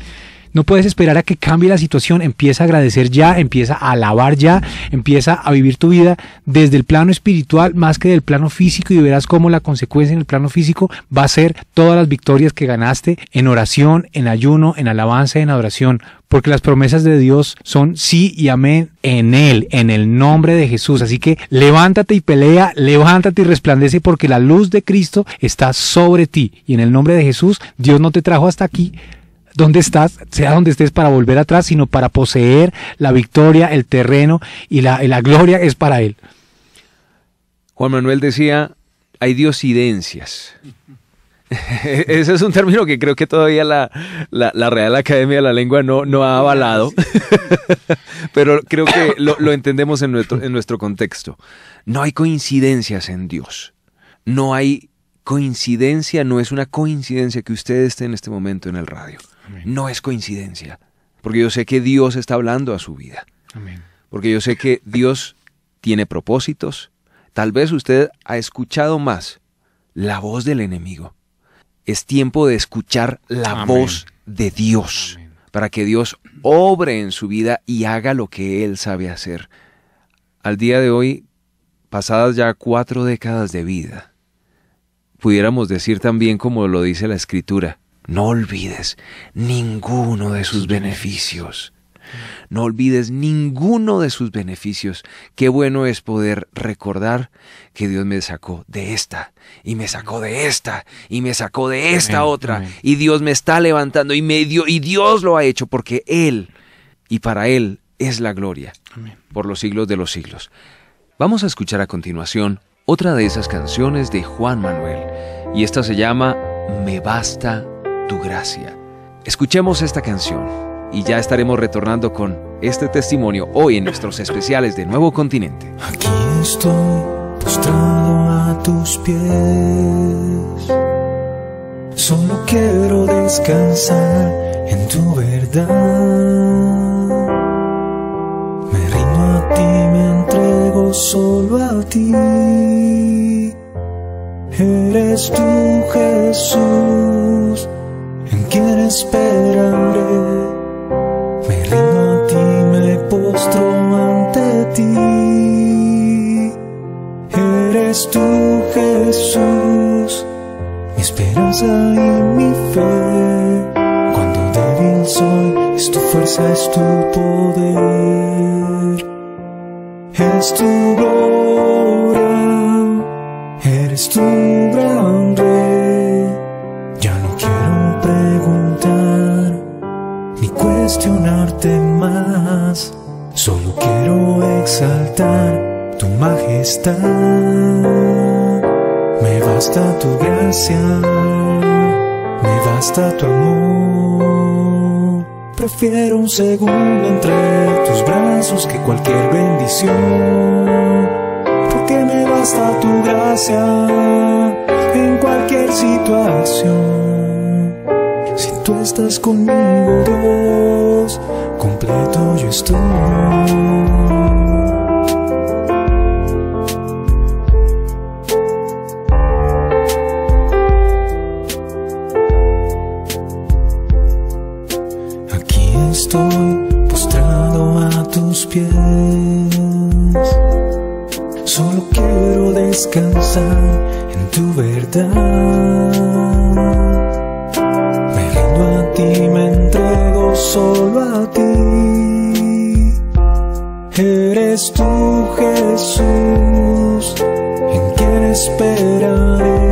No puedes esperar a que cambie la situación, empieza a agradecer ya, empieza a alabar ya, empieza a vivir tu vida desde el plano espiritual más que del plano físico y verás cómo la consecuencia en el plano físico va a ser todas las victorias que ganaste en oración, en ayuno, en alabanza, en adoración, porque las promesas de Dios son sí y amén en Él, en el nombre de Jesús. Así que levántate y pelea, levántate y resplandece porque la luz de Cristo está sobre ti. Y en el nombre de Jesús, Dios no te trajo hasta aquí donde estás, sea donde estés para volver atrás, sino para poseer la victoria, el terreno y la, gloria es para Él. Juan Manuel decía, hay diosidencias. Ese es un término que creo que todavía la, Real Academia de la Lengua no, no ha avalado, pero creo que lo, lo, entendemos en nuestro, en nuestro contexto. No hay coincidencias en Dios. No hay coincidencia, no es una coincidencia que usted esté en este momento en el radio no es coincidencia, porque yo sé que Dios está hablando a su vida. Porque yo sé que Dios tiene propósitos. Tal vez usted ha escuchado más la voz del enemigo. Es tiempo de escuchar la voz de Dios para que Dios obre en su vida y haga lo que Él sabe hacer. Al día de hoy, pasadas ya cuatro décadas de vida, pudiéramos decir también como lo dice la Escritura, no olvides ninguno de sus beneficios. No olvides ninguno de sus beneficios. Qué bueno es poder recordar que Dios me sacó de esta, y me sacó de esta, y me sacó de esta otra, y Dios me está levantando, y, me y Dios lo ha hecho porque Él, y para Él es la gloria, por los siglos de los siglos. Vamos a escuchar a continuación otra de esas canciones de Juan Manuel, y esta se llama Me basta tu gracia. Escuchemos esta canción y ya estaremos retornando con este testimonio hoy en nuestros especiales de Nuevo Continente. Aquí estoy postrado a tus pies. Solo quiero descansar en tu verdad. Me rindo a ti, me entrego solo a ti. Eres tú, Jesús en quien esperaré. Me rindo a ti, me postro ante ti. Eres tú, Jesús, mi esperanza y mi fe. Cuando débil soy, es tu fuerza, es tu poder. Es tu gloria, eres tú. exaltar tu majestad. Me basta tu gracia, me basta tu amor. Prefiero un segundo entre tus brazos que cualquier bendición. Porque me basta tu gracia en cualquier situación. Si tú estás conmigo, Dios, completo yo estoy. descansar en tu verdad. Me rindo a ti, me entrego solo a ti. Eres tu Jesús, en quien esperaré.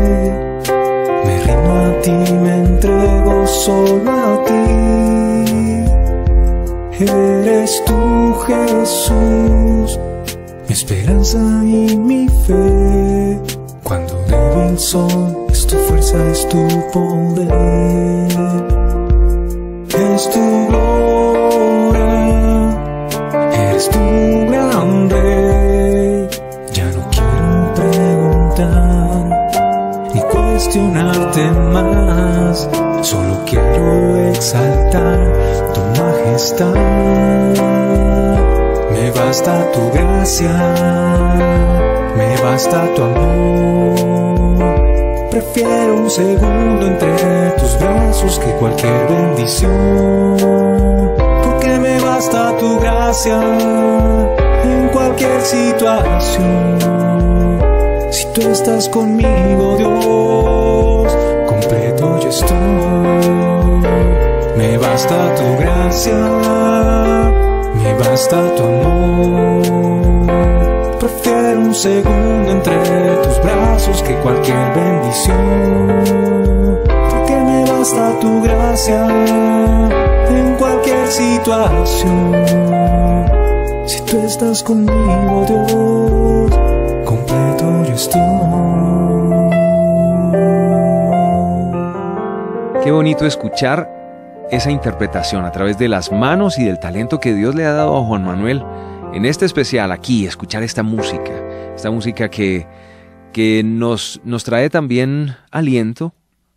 Me rindo a ti, me entrego solo a ti. Eres tu Jesús esperanza y mi fe. Cuando me el sol, es tu fuerza, es tu poder. Es tu gloria, eres tu grande Ya no quiero preguntar ni cuestionarte más. Solo quiero exaltar tu majestad. Me basta tu gracia, me basta tu amor. Prefiero un segundo entre tus brazos que cualquier bendición. Porque me basta tu gracia en cualquier situación. Si tú estás conmigo, Dios, completo yo estoy. Me basta tu gracia me basta tu amor. Prefiero un segundo entre tus brazos que cualquier bendición. Porque me basta tu gracia en cualquier situación. Si tú estás conmigo, Dios, completo yo estoy. Qué bonito escuchar esa interpretación a través de las manos y del talento que Dios le ha dado a Juan Manuel en este especial aquí, escuchar esta música, esta música que, que nos, nos trae también aliento.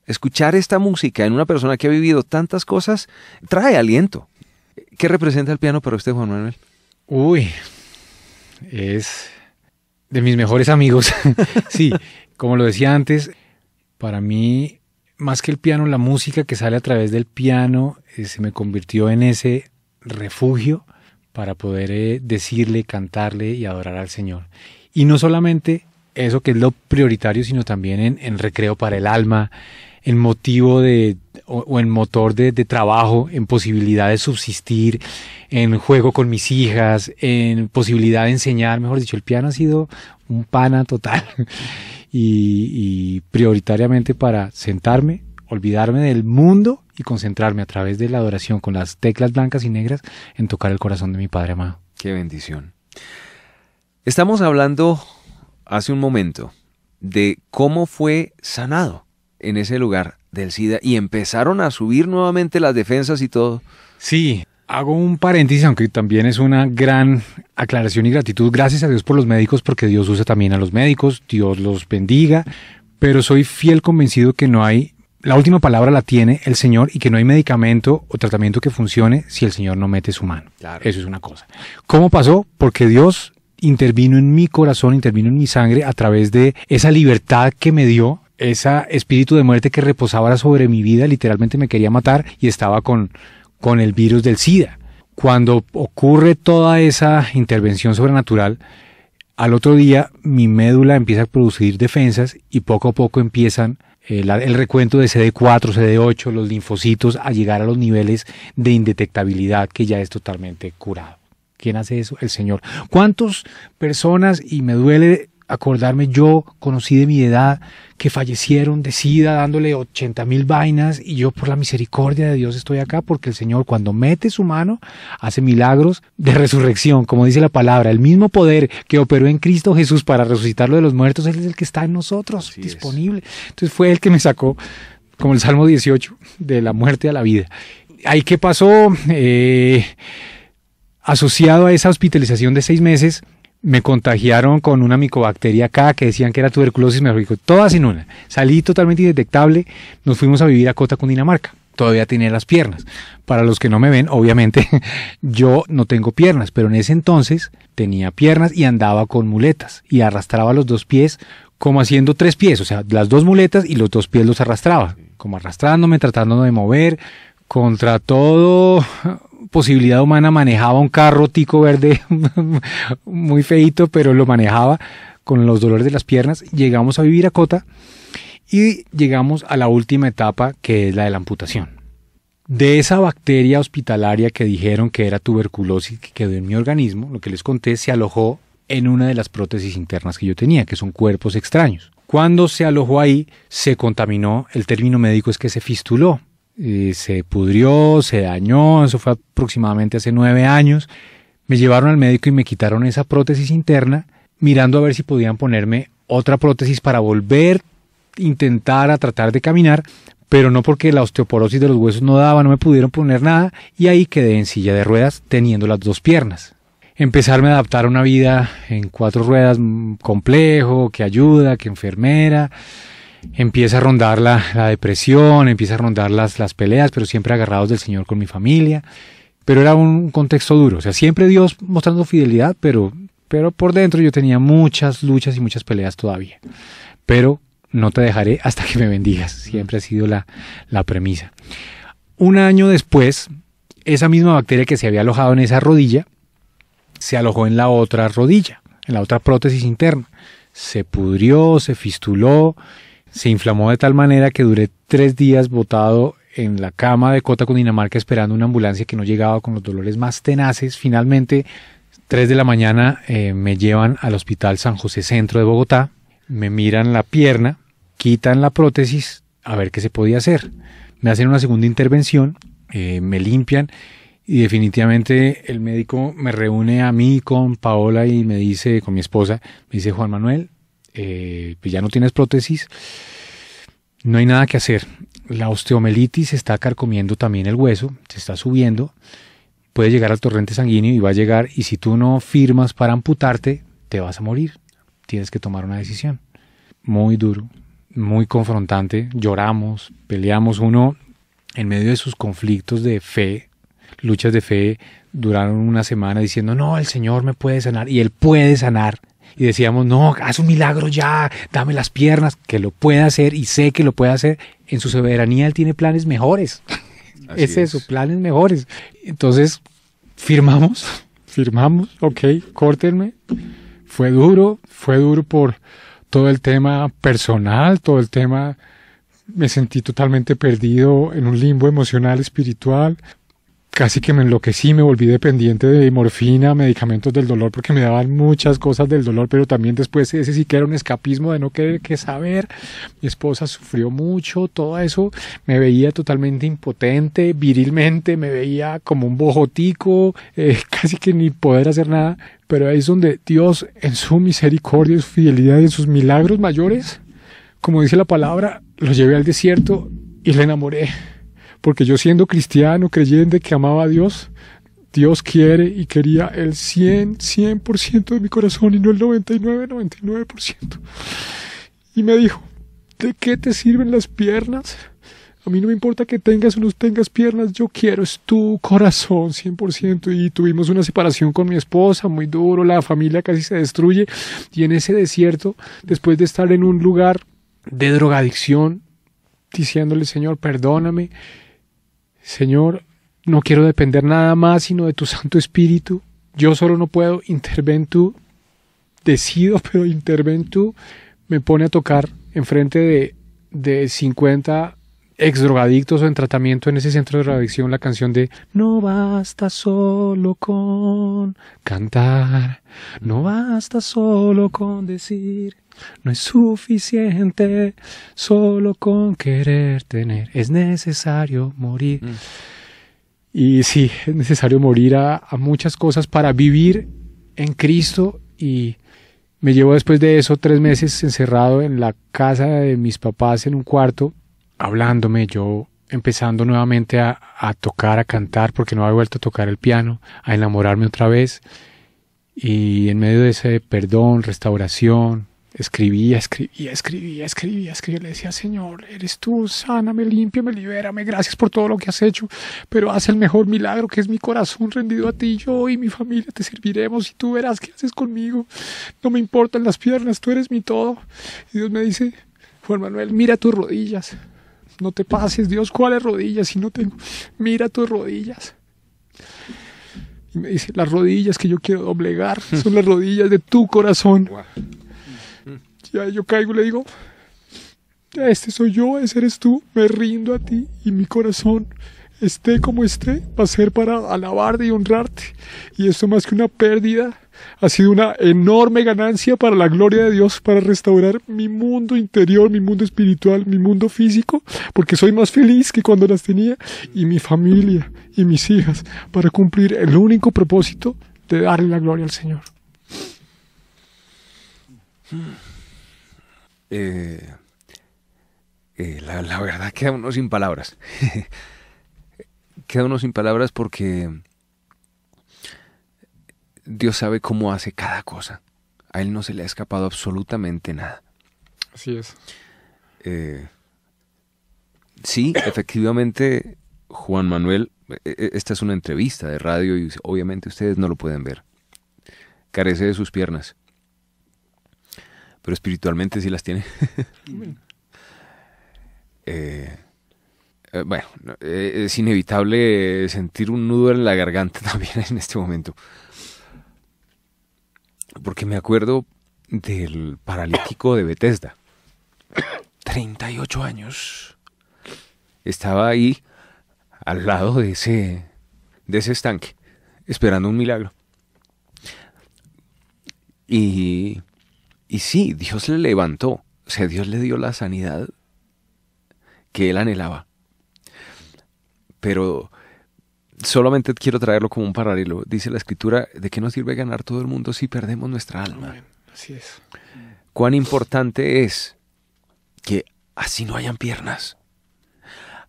Escuchar esta música en una persona que ha vivido tantas cosas trae aliento. ¿Qué representa el piano para usted, Juan Manuel? Uy, es de mis mejores amigos. sí, como lo decía antes, para mí más que el piano, la música que sale a través del piano eh, se me convirtió en ese refugio para poder eh, decirle, cantarle y adorar al Señor. Y no solamente eso que es lo prioritario, sino también en, recreo para el alma, en motivo de o, en motor de, de, trabajo, en posibilidad de subsistir, en juego con mis hijas, en posibilidad de enseñar, mejor dicho, el piano ha sido un pana total y, prioritariamente para sentarme, olvidarme del mundo y concentrarme a través de la adoración con las teclas blancas y negras en tocar el corazón de mi Padre amado. Qué bendición. Estamos hablando hace un momento de cómo fue sanado en ese lugar del SIDA y empezaron a subir nuevamente las defensas y todo. Sí, Hago un paréntesis, aunque también es una gran aclaración y gratitud. Gracias a Dios por los médicos, porque Dios usa también a los médicos, Dios los bendiga, pero soy fiel convencido que no hay, la última palabra la tiene el Señor y que no hay medicamento o tratamiento que funcione si el Señor no mete su mano. Claro. Eso es una cosa. ¿Cómo pasó? Porque Dios intervino en mi corazón, intervino en mi sangre a través de esa libertad que me dio ese espíritu de muerte que reposaba sobre mi vida, literalmente me quería matar y estaba con con el virus del SIDA. Cuando ocurre toda esa intervención sobrenatural, al otro día mi médula empieza a producir defensas y poco a poco empiezan eh, el, recuento de CD4, CD8, los linfocitos a llegar a los niveles de indetectabilidad que ya es totalmente curado. ¿Quién hace eso? El Señor. ¿Cuántas personas, y me duele acordarme, yo conocí de mi edad que fallecieron de sida dándole 80 mil vainas y yo por la misericordia de Dios estoy acá porque el Señor cuando mete su mano hace milagros de resurrección, como dice la palabra, el mismo poder que operó en Cristo Jesús para resucitarlo de los muertos, Él es el que está en nosotros, disponible. Entonces fue el que me sacó, como el Salmo 18, de la muerte a la vida. Ahí qué pasó, eh, asociado a esa hospitalización de seis meses, me contagiaron con una micobacteria acá que decían que era tuberculosis, me dijo, todas sin una. Salí totalmente indetectable, nos fuimos a vivir a Cota, Cundinamarca. Todavía tenía las piernas. Para los que no me ven, obviamente, yo no tengo piernas, pero en ese entonces tenía piernas y andaba con muletas y arrastraba los dos pies como haciendo tres pies, o sea, las dos muletas y los dos pies los arrastraba, como arrastrándome, tratándome de mover contra todo posibilidad humana manejaba un carro tico verde muy feito, pero lo manejaba con los dolores de las piernas. Llegamos a vivir a Cota y llegamos a la última etapa que es la de la amputación. De esa bacteria hospitalaria que dijeron que era tuberculosis que quedó en mi organismo, lo que les conté se alojó en una de las prótesis internas que yo tenía, que son cuerpos extraños. Cuando se alojó ahí, se contaminó, el término médico es que se fistuló, eh, se pudrió, se dañó, eso fue aproximadamente hace nueve años. Me llevaron al médico y me quitaron esa prótesis interna, mirando a ver si podían ponerme otra prótesis para volver intentar a tratar de caminar, pero no porque la osteoporosis de los huesos no daba, no me pudieron poner nada y ahí quedé en silla de ruedas teniendo las dos piernas. Empezarme a adaptar a una vida en cuatro ruedas mm, complejo, que ayuda, que enfermera, empieza a rondar la, depresión, empieza a rondar las, las peleas, pero siempre agarrados del Señor con mi familia. Pero era un contexto duro, o sea, siempre Dios mostrando fidelidad, pero, pero por dentro yo tenía muchas luchas y muchas peleas todavía. Pero no te dejaré hasta que me bendigas, siempre ha sido la, la premisa. Un año después, esa misma bacteria que se había alojado en esa rodilla, se alojó en la otra rodilla, en la otra prótesis interna. Se pudrió, se fistuló, se inflamó de tal manera que duré tres días botado en la cama de Cota con Dinamarca, esperando una ambulancia que no llegaba con los dolores más tenaces. Finalmente, tres de la mañana eh, me llevan al Hospital San José Centro de Bogotá, me miran la pierna, quitan la prótesis a ver qué se podía hacer. Me hacen una segunda intervención, eh, me limpian y definitivamente el médico me reúne a mí con Paola y me dice, con mi esposa, me dice Juan Manuel, eh, pues ya no tienes prótesis, no hay nada que hacer. La osteomelitis está carcomiendo también el hueso, se está subiendo, puede llegar al torrente sanguíneo y va a llegar, y si tú no firmas para amputarte, te vas a morir. Tienes que tomar una decisión. Muy duro, muy confrontante, lloramos, peleamos. Uno, en medio de sus conflictos de fe, luchas de fe, duraron una semana diciendo, no, el Señor me puede sanar, y Él puede sanar y decíamos, no, haz un milagro ya, dame las piernas, que lo pueda hacer y sé que lo puede hacer. En su soberanía él tiene planes mejores. ese es eso, planes mejores. Entonces, firmamos, firmamos, ok, córtenme. Fue duro, fue duro por todo el tema personal, todo el tema, me sentí totalmente perdido en un limbo emocional, espiritual, casi que me enloquecí, me volví dependiente de morfina, medicamentos del dolor, porque me daban muchas cosas del dolor, pero también después ese sí que era un escapismo de no querer que saber. Mi esposa sufrió mucho, todo eso, me veía totalmente impotente, virilmente, me veía como un bojotico, eh, casi que ni poder hacer nada. Pero ahí es donde Dios, en su misericordia, en su fidelidad y en sus milagros mayores, como dice la palabra, lo llevé al desierto y le enamoré porque yo siendo cristiano, creyente, que amaba a Dios, Dios quiere y quería el 100, 100% de mi corazón y no el 99, 99%. Y me dijo, ¿de qué te sirven las piernas? A mí no me importa que tengas o no tengas piernas, yo quiero, es tu corazón 100%. Y tuvimos una separación con mi esposa, muy duro, la familia casi se destruye. Y en ese desierto, después de estar en un lugar de drogadicción, diciéndole, Señor, perdóname, Señor, no quiero depender nada más sino de tu Santo Espíritu. Yo solo no puedo, interven tú. Decido, pero interven tú. Me pone a tocar enfrente de, de 50 ex drogadictos o en tratamiento en ese centro de drogadicción la canción de No basta solo con cantar, no basta solo con decir no es suficiente solo con querer tener, es necesario morir. Mm. Y sí, es necesario morir a, muchas cosas para vivir en Cristo y me llevo después de eso tres meses encerrado en la casa de mis papás en un cuarto, hablándome, yo empezando nuevamente a, a tocar, a cantar, porque no había vuelto a tocar el piano, a enamorarme otra vez. Y en medio de ese perdón, restauración, Escribía, escribía, escribía, escribía, escribía. Le decía, Señor, eres tú, sáname, límpiame, libérame. Gracias por todo lo que has hecho. Pero haz el mejor milagro que es mi corazón rendido a ti. Yo y mi familia te serviremos y tú verás qué haces conmigo. No me importan las piernas, tú eres mi todo. Y Dios me dice, Juan Manuel, mira tus rodillas. No te pases, Dios, ¿cuáles rodillas? Si no tengo, mira tus rodillas. Y me dice, las rodillas que yo quiero doblegar son las rodillas de tu corazón ahí yo caigo y le digo, este soy yo, ese eres tú, me rindo a ti y mi corazón, esté como esté, va a ser para alabarte y honrarte. Y esto más que una pérdida, ha sido una enorme ganancia para la gloria de Dios, para restaurar mi mundo interior, mi mundo espiritual, mi mundo físico, porque soy más feliz que cuando las tenía, y mi familia y mis hijas, para cumplir el único propósito de darle la gloria al Señor. Eh, eh, la, verdad queda uno sin palabras. queda uno sin palabras porque Dios sabe cómo hace cada cosa. A Él no se le ha escapado absolutamente nada. Así es. Eh, sí, efectivamente, Juan Manuel, esta es una entrevista de radio y obviamente ustedes no lo pueden ver. Carece de sus piernas pero espiritualmente sí las tiene. Eh, eh, bueno, eh, es inevitable sentir un nudo en la garganta también en este momento. Porque me acuerdo del paralítico de Bethesda. 38 años. Estaba ahí al lado de ese, de ese estanque, esperando un milagro. Y y sí, Dios le levantó, o sea, Dios le dio la sanidad que él anhelaba. Pero solamente quiero traerlo como un paralelo. Dice la escritura, ¿de qué nos sirve ganar todo el mundo si perdemos nuestra alma? Así es. Cuán importante es que así no hayan piernas,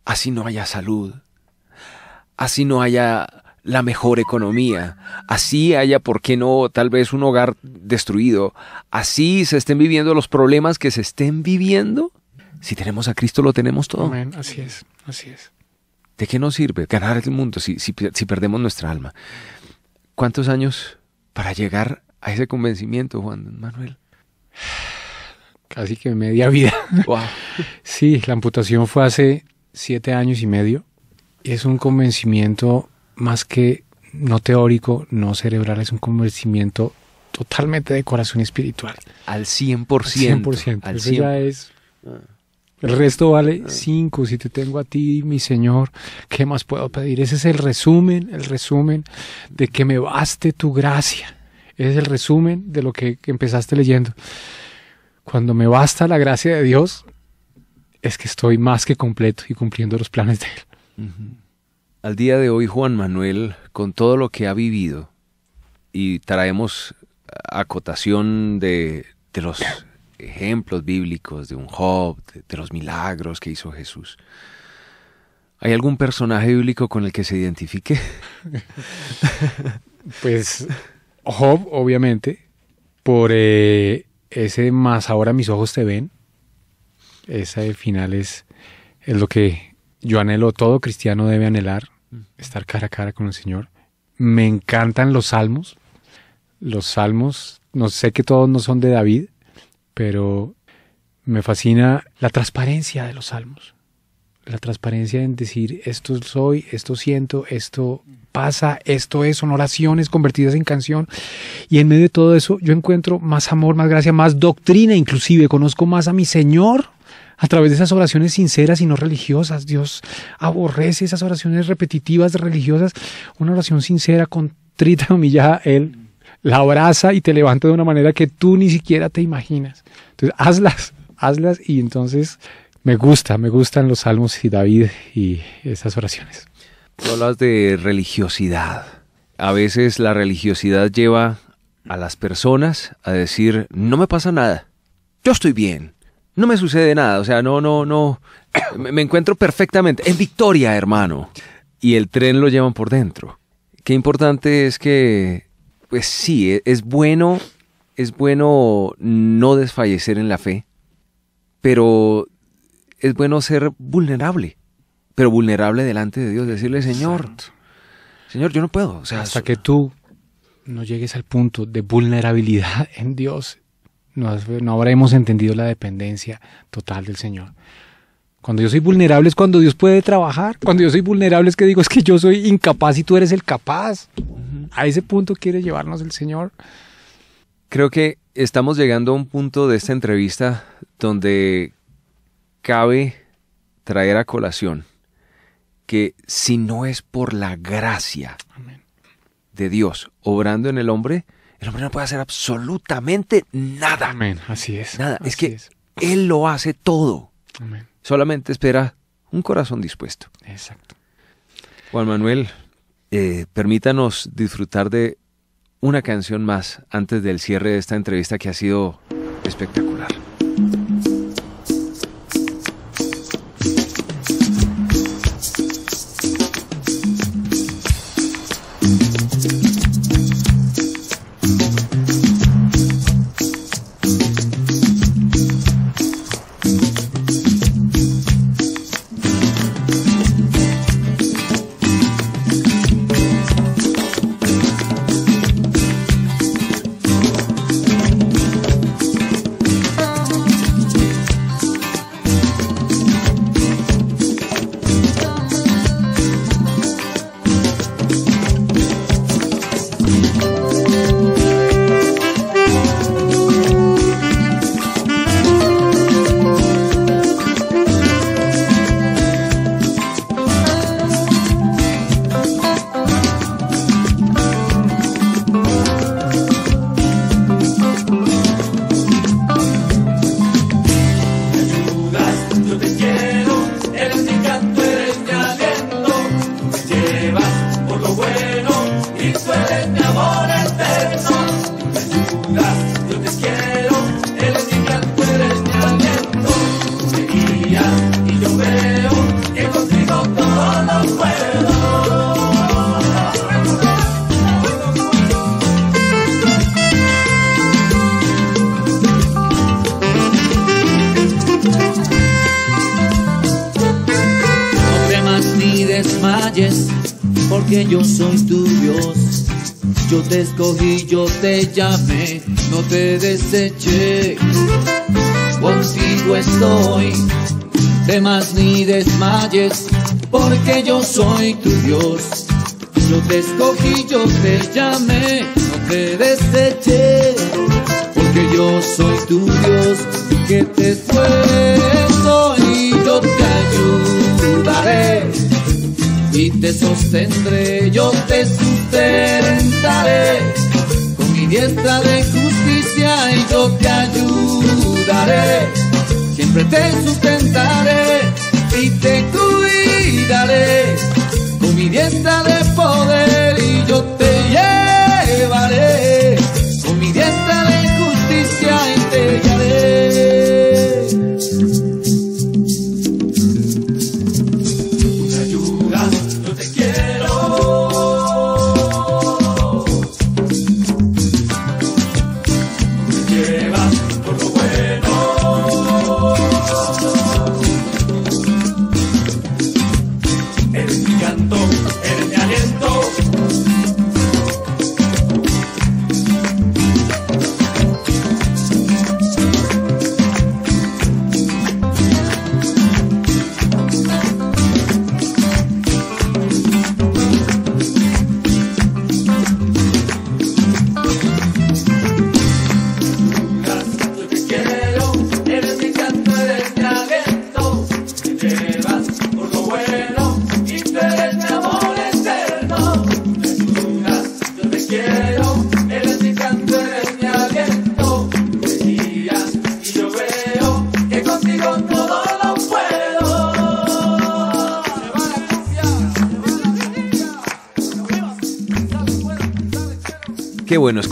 así no haya salud, así no haya la mejor economía, así haya, ¿por qué no?, tal vez un hogar destruido, así se estén viviendo los problemas que se estén viviendo. Si tenemos a Cristo, lo tenemos todo. Así es, así es. ¿De qué nos sirve ganar el mundo si, si perdemos nuestra alma? ¿Cuántos años para llegar a ese convencimiento, Juan Manuel? Casi que media vida. Sí, la amputación fue hace siete años y medio. Es un convencimiento más que no teórico, no cerebral, es un convencimiento totalmente de corazón espiritual. Al 100%. Al 100%. es... Ah. El resto vale ah. cinco Si te tengo a ti, mi Señor, ¿qué más puedo pedir? Ese es el resumen, el resumen de que me baste tu gracia. es el resumen de lo que empezaste leyendo. Cuando me basta la gracia de Dios, es que estoy más que completo y cumpliendo los planes de Él al día de hoy Juan Manuel, con todo lo que ha vivido, y traemos acotación de, de los ejemplos bíblicos de un Job, de, los milagros que hizo Jesús, ¿hay algún personaje bíblico con el que se identifique? pues Job, obviamente, por eh, ese más ahora mis ojos te ven, ese final es, es lo que yo anhelo, todo cristiano debe anhelar, estar cara a cara con el Señor. Me encantan los salmos. Los salmos, no sé que todos no son de David, pero me fascina la transparencia de los salmos. La transparencia en decir esto soy, esto siento, esto pasa, esto es, son oraciones convertidas en canción. Y en medio de todo eso yo encuentro más amor, más gracia, más doctrina, inclusive conozco más a mi Señor a través de esas oraciones sinceras y no religiosas. Dios aborrece esas oraciones repetitivas, religiosas. Una oración sincera, contrita, humillada, Él la abraza y te levanta de una manera que tú ni siquiera te imaginas. Entonces, hazlas, hazlas y entonces me gusta, me gustan los salmos y David y esas oraciones. Tú hablas de religiosidad. A veces la religiosidad lleva a las personas a decir, no me pasa nada, yo estoy bien, no me sucede nada, o sea, no, no, no, me encuentro perfectamente, en victoria, hermano. Y el tren lo llevan por dentro. Qué importante es que, pues sí, e, es bueno, es bueno no desfallecer en la fe, pero es bueno ser vulnerable, pero vulnerable delante de Dios, decirle, Señor, Señor, yo no puedo. O sea, Hasta que tú no llegues al punto de vulnerabilidad en Dios, no, no habremos entendido la dependencia total del Señor. Cuando yo soy vulnerable es cuando Dios puede trabajar. Cuando yo soy vulnerable es que digo es que yo soy incapaz y tú eres el capaz. A ese punto quiere llevarnos el Señor. Creo que estamos llegando a un punto de esta entrevista donde cabe traer a colación que si no es por la gracia de Dios obrando en el hombre, el hombre no puede hacer absolutamente nada. Amén, así es. Nada, es que Él lo hace todo. Amén. Solamente espera un corazón dispuesto. Exacto. Juan Manuel, eh, permítanos disfrutar de una canción más antes del cierre de esta entrevista que ha sido espectacular. sustentaré, con mi diestra de justicia y yo te ayudaré, siempre te sustentaré.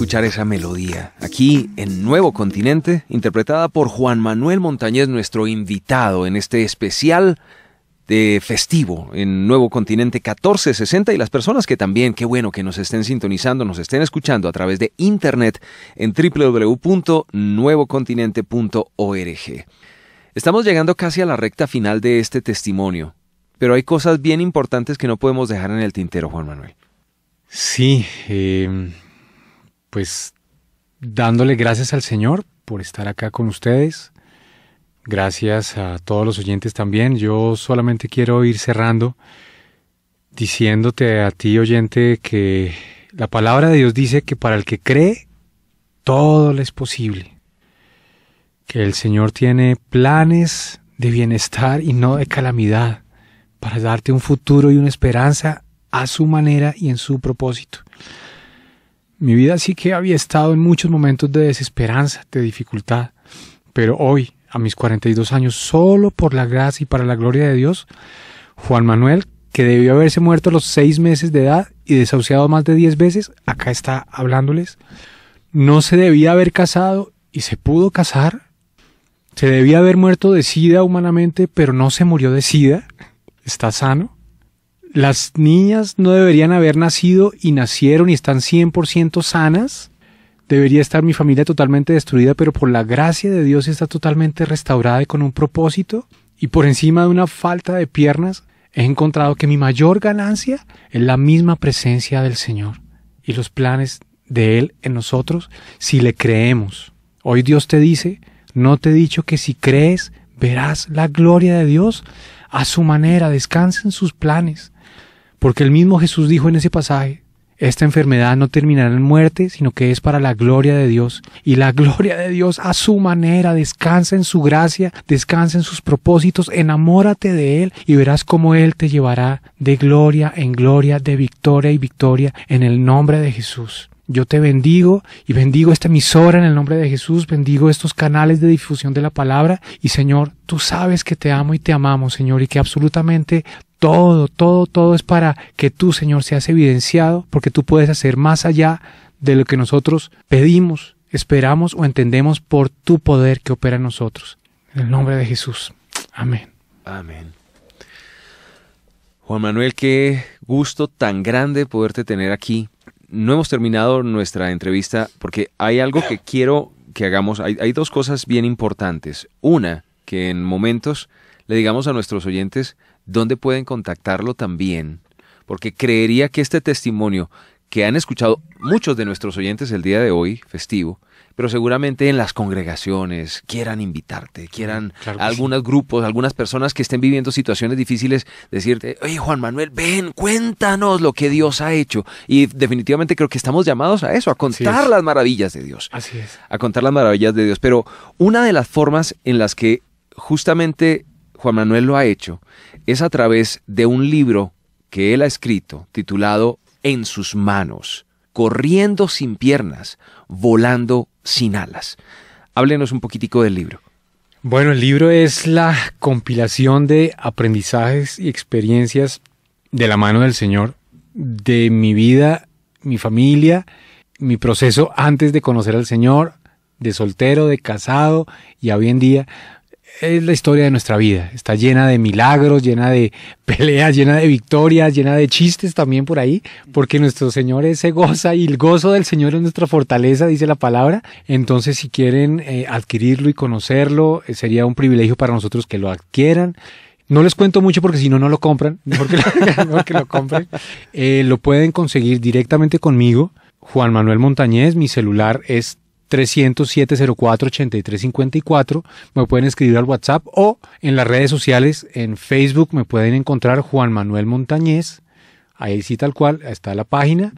escuchar esa melodía, aquí en Nuevo Continente, interpretada por Juan Manuel Montañez, nuestro invitado en este especial de festivo en Nuevo Continente 1460 y las personas que también, qué bueno que nos estén sintonizando, nos estén escuchando a través de internet en www.nuevocontinente.org. Estamos llegando casi a la recta final de este testimonio, pero hay cosas bien importantes que no podemos dejar en el tintero, Juan Manuel. Sí, eh, pues dándole gracias al Señor por estar acá con ustedes. Gracias a todos los oyentes también. Yo solamente quiero ir cerrando diciéndote a ti oyente que la palabra de Dios dice que para el que cree, todo le es posible. Que el Señor tiene planes de bienestar y no de calamidad para darte un futuro y una esperanza a su manera y en su propósito. Mi vida sí que había estado en muchos momentos de desesperanza, de dificultad, pero hoy, a mis 42 años, solo por la gracia y para la gloria de Dios, Juan Manuel, que debió haberse muerto a los seis meses de edad y desahuciado más de diez veces, acá está hablándoles, no se debía haber casado y se pudo casar, se debía haber muerto de sida humanamente, pero no se murió de sida, está sano, las niñas no deberían haber nacido y nacieron y están 100% sanas. Debería estar mi familia totalmente destruida, pero por la gracia de Dios está totalmente restaurada y con un propósito. Y por encima de una falta de piernas, he encontrado que mi mayor ganancia es la misma presencia del Señor y los planes de Él en nosotros si le creemos. Hoy Dios te dice, no te he dicho que si crees verás la gloria de Dios a su manera, Descansen sus planes. Porque el mismo Jesús dijo en ese pasaje, esta enfermedad no terminará en muerte, sino que es para la gloria de Dios. Y la gloria de Dios a su manera, descansa en su gracia, descansa en sus propósitos, enamórate de Él y verás cómo Él te llevará de gloria en gloria, de victoria y victoria, en el nombre de Jesús. Yo te bendigo y bendigo esta emisora en el nombre de Jesús, bendigo estos canales de difusión de la palabra y Señor, tú sabes que te amo y te amamos, Señor, y que absolutamente todo, todo, todo es para que tú, Señor, seas evidenciado, porque tú puedes hacer más allá de lo que nosotros pedimos, esperamos o entendemos por tu poder que opera en nosotros. En el nombre de Jesús. Amén. Amén. Juan Manuel, qué gusto tan grande poderte tener aquí. No hemos terminado nuestra entrevista porque hay algo que quiero que hagamos. Hay, hay, dos cosas bien importantes. Una, que en momentos le digamos a nuestros oyentes dónde pueden contactarlo también, porque creería que este testimonio que han escuchado muchos de nuestros oyentes el día de hoy, festivo, pero seguramente en las congregaciones quieran invitarte, quieran algunos grupos, algunas personas que estén viviendo situaciones difíciles, decirte, oye Juan Manuel, ven, cuéntanos lo que Dios ha hecho. Y definitivamente creo que estamos llamados a eso, a contar las maravillas de Dios. Así es. A contar las maravillas de Dios. Pero una de las formas en las que justamente Juan Manuel lo ha hecho es a través de un libro que él ha escrito titulado En sus manos, corriendo sin piernas, volando sin alas. Háblenos un poquitico del libro. Bueno, el libro es la compilación de aprendizajes y experiencias de la mano del Señor, de mi vida, mi familia, mi proceso antes de conocer al Señor, de soltero, de casado y hoy en día es la historia de nuestra vida. Está llena de milagros, llena de peleas, llena de victorias, llena de chistes también por ahí, porque nuestro Señor se goza y el gozo del Señor es nuestra fortaleza, dice la palabra. Entonces, si quieren eh, adquirirlo y conocerlo, eh, sería un privilegio para nosotros que lo adquieran. No les cuento mucho porque si no, no lo compran. Mejor que lo, compren. Eh, lo pueden conseguir directamente conmigo. Juan Manuel Montañez, mi celular es 307-04-8354. Me pueden escribir al WhatsApp o en las redes sociales, en Facebook me pueden encontrar Juan Manuel Montañez. Ahí sí tal cual, está la página.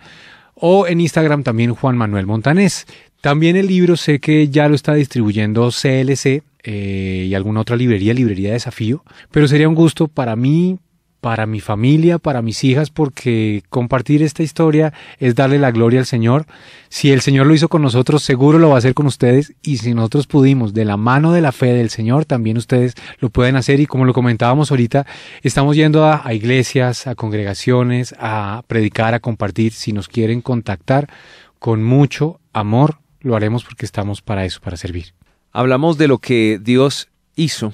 O en Instagram también Juan Manuel Montanés. También el libro sé que ya lo está distribuyendo CLC eh, y alguna otra librería, librería de desafío. Pero sería un gusto para mí, para mi familia, para mis hijas, porque compartir esta historia es darle la gloria al Señor. Si el Señor lo hizo con nosotros, seguro lo va a hacer con ustedes. Y si nosotros pudimos, de la mano de la fe del Señor, también ustedes lo pueden hacer. Y como lo comentábamos ahorita, estamos yendo a, iglesias, a congregaciones, a predicar, a compartir. Si nos quieren contactar con mucho amor, lo haremos porque estamos para eso, para servir. Hablamos de lo que Dios hizo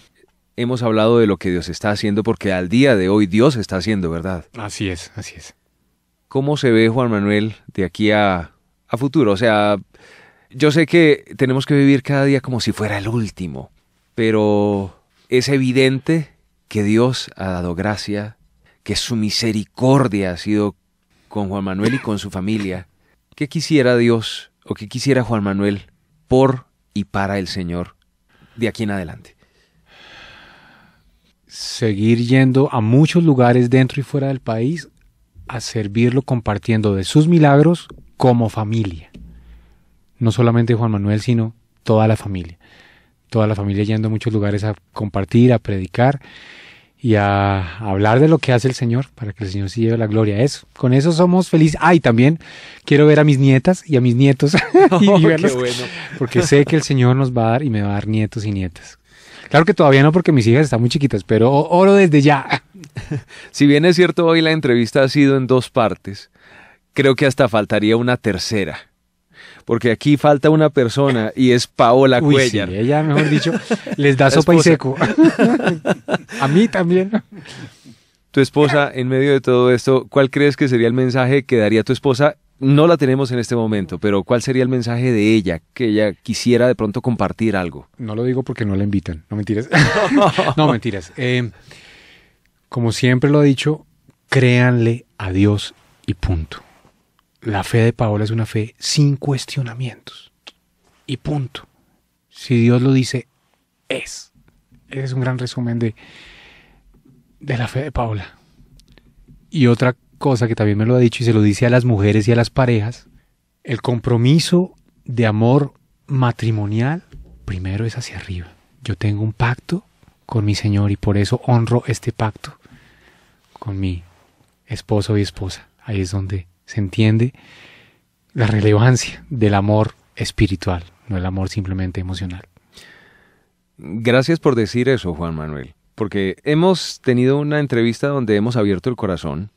hemos hablado de lo que Dios está haciendo, porque al día de hoy Dios está haciendo, ¿verdad? Así es, así es. ¿Cómo se ve Juan Manuel de aquí a, a futuro? O sea, yo sé que tenemos que vivir cada día como si fuera el último, pero es evidente que Dios ha dado gracia, que su misericordia ha sido con Juan Manuel y con su familia. ¿Qué quisiera Dios o qué quisiera Juan Manuel por y para el Señor de aquí en adelante? seguir yendo a muchos lugares dentro y fuera del país a servirlo compartiendo de sus milagros como familia. No solamente Juan Manuel, sino toda la familia. Toda la familia yendo a muchos lugares a compartir, a predicar y a hablar de lo que hace el Señor para que el Señor se lleve la gloria. Eso, con eso somos felices. ay ah, también quiero ver a mis nietas y a mis nietos oh, porque sé que el Señor nos va a dar y me va a dar nietos y nietas. Claro que todavía no porque mis hijas están muy chiquitas, pero oro desde ya. Si bien es cierto, hoy la entrevista ha sido en dos partes, creo que hasta faltaría una tercera porque aquí falta una persona y es Paola Uy, Sí, ella, mejor dicho, les da sopa y seco. A mí también. Tu esposa, en medio de todo esto, ¿cuál crees que sería el mensaje que daría tu esposa no la tenemos en este momento, pero ¿cuál sería el mensaje de ella? Que ella quisiera de pronto compartir algo. No lo digo porque no la invitan, no mentiras. no mentiras. Eh, como siempre lo he dicho, créanle a Dios y punto. La fe de Paola es una fe sin cuestionamientos. Y punto. Si Dios lo dice, es. Ese es un gran resumen de, de la fe de Paola. Y otra cosa que también me lo ha dicho y se lo dice a las mujeres y a las parejas, el compromiso de amor matrimonial primero es hacia arriba. Yo tengo un pacto con mi Señor y por eso honro este pacto con mi esposo y esposa. Ahí es donde se entiende la relevancia del amor espiritual, no el amor simplemente emocional. Gracias por decir eso, Juan Manuel, porque hemos tenido una entrevista donde hemos abierto el corazón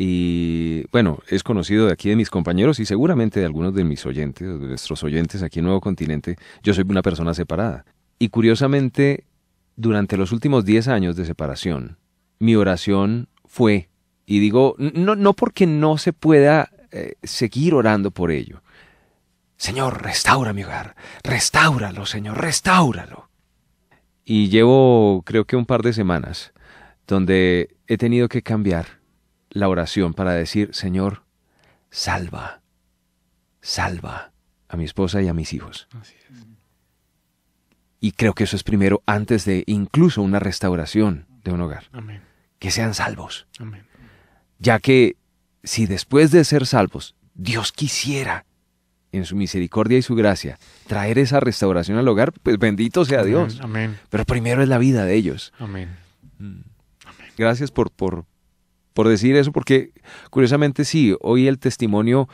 y bueno, es conocido de aquí de mis compañeros y seguramente de algunos de mis oyentes, de nuestros oyentes aquí en Nuevo Continente, yo soy una persona separada. Y curiosamente, durante los últimos 10 años de separación, mi oración fue, y digo, no, no porque no se pueda eh, seguir orando por ello. Señor, restaura mi hogar, restáuralo, Señor, restáuralo. Y llevo creo que un par de semanas donde he tenido que cambiar la oración para decir, Señor, salva, salva a mi esposa y a mis hijos. Mm. Y creo que eso es primero antes de incluso una restauración de un hogar. Amén. Que sean salvos. Ya que si después de ser salvos, Dios quisiera, en su misericordia y su gracia, traer esa restauración al hogar, pues bendito sea Dios. Pero primero es la vida de ellos. Amén. Mm. Gracias por, por, por decir eso, porque curiosamente sí, hoy el testimonio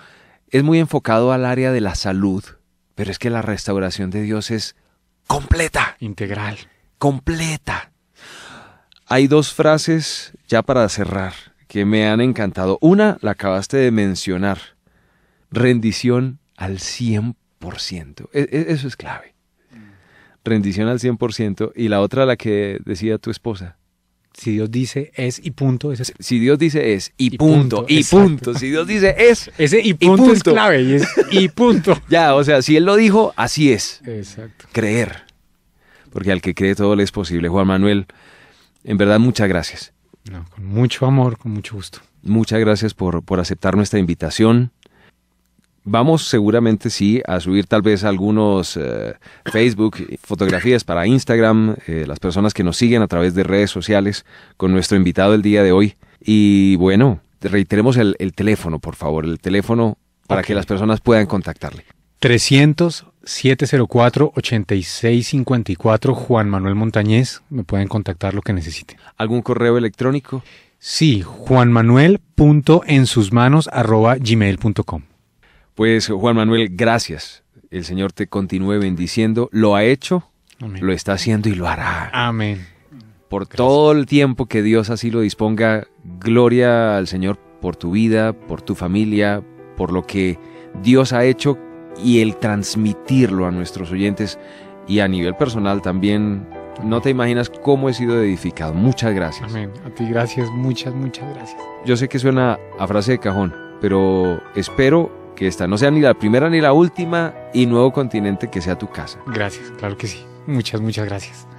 es muy enfocado al área de la salud, pero es que la restauración de Dios es completa. Integral. Completa. Hay dos frases ya para cerrar que me han encantado. Una la acabaste de mencionar. Rendición al 100%. E, e, eso es clave. Mm. Rendición al 100%. Y la otra la que decía tu esposa si Dios dice es y punto. es si Dios dice es y, punto, y punto. Si Dios dice es. Ese y punto, es clave y, punto. ya, o sea, si Él lo dijo, así es. Exacto. Creer. Porque al que cree todo le es posible. Juan Manuel, en verdad, muchas gracias. con mucho amor, con mucho gusto. Muchas gracias por, por aceptar nuestra invitación. Vamos seguramente sí a subir tal vez algunos eh, Facebook, fotografías para Instagram, eh, las personas que nos siguen a través de redes sociales con nuestro invitado el día de hoy. Y bueno, reiteremos el, teléfono, por favor, el teléfono para que las personas puedan contactarle. 300 704 8654 Juan Manuel Montañez, me pueden contactar lo que necesiten. ¿Algún correo electrónico? Sí, gmail.com pues Juan Manuel, gracias. El Señor te continúe bendiciendo. Lo ha hecho, lo está haciendo y lo hará. Amén. Por todo el tiempo que Dios así lo disponga, gloria al Señor por tu vida, por tu familia, por lo que Dios ha hecho y el transmitirlo a nuestros oyentes y a nivel personal también. No te imaginas cómo he sido edificado. Muchas gracias. Amén. A ti gracias, muchas, muchas gracias. Yo sé que suena a frase de cajón, pero espero que esta no sea ni la primera ni la última y Nuevo Continente que sea tu casa. Gracias, claro que sí. Muchas, muchas gracias.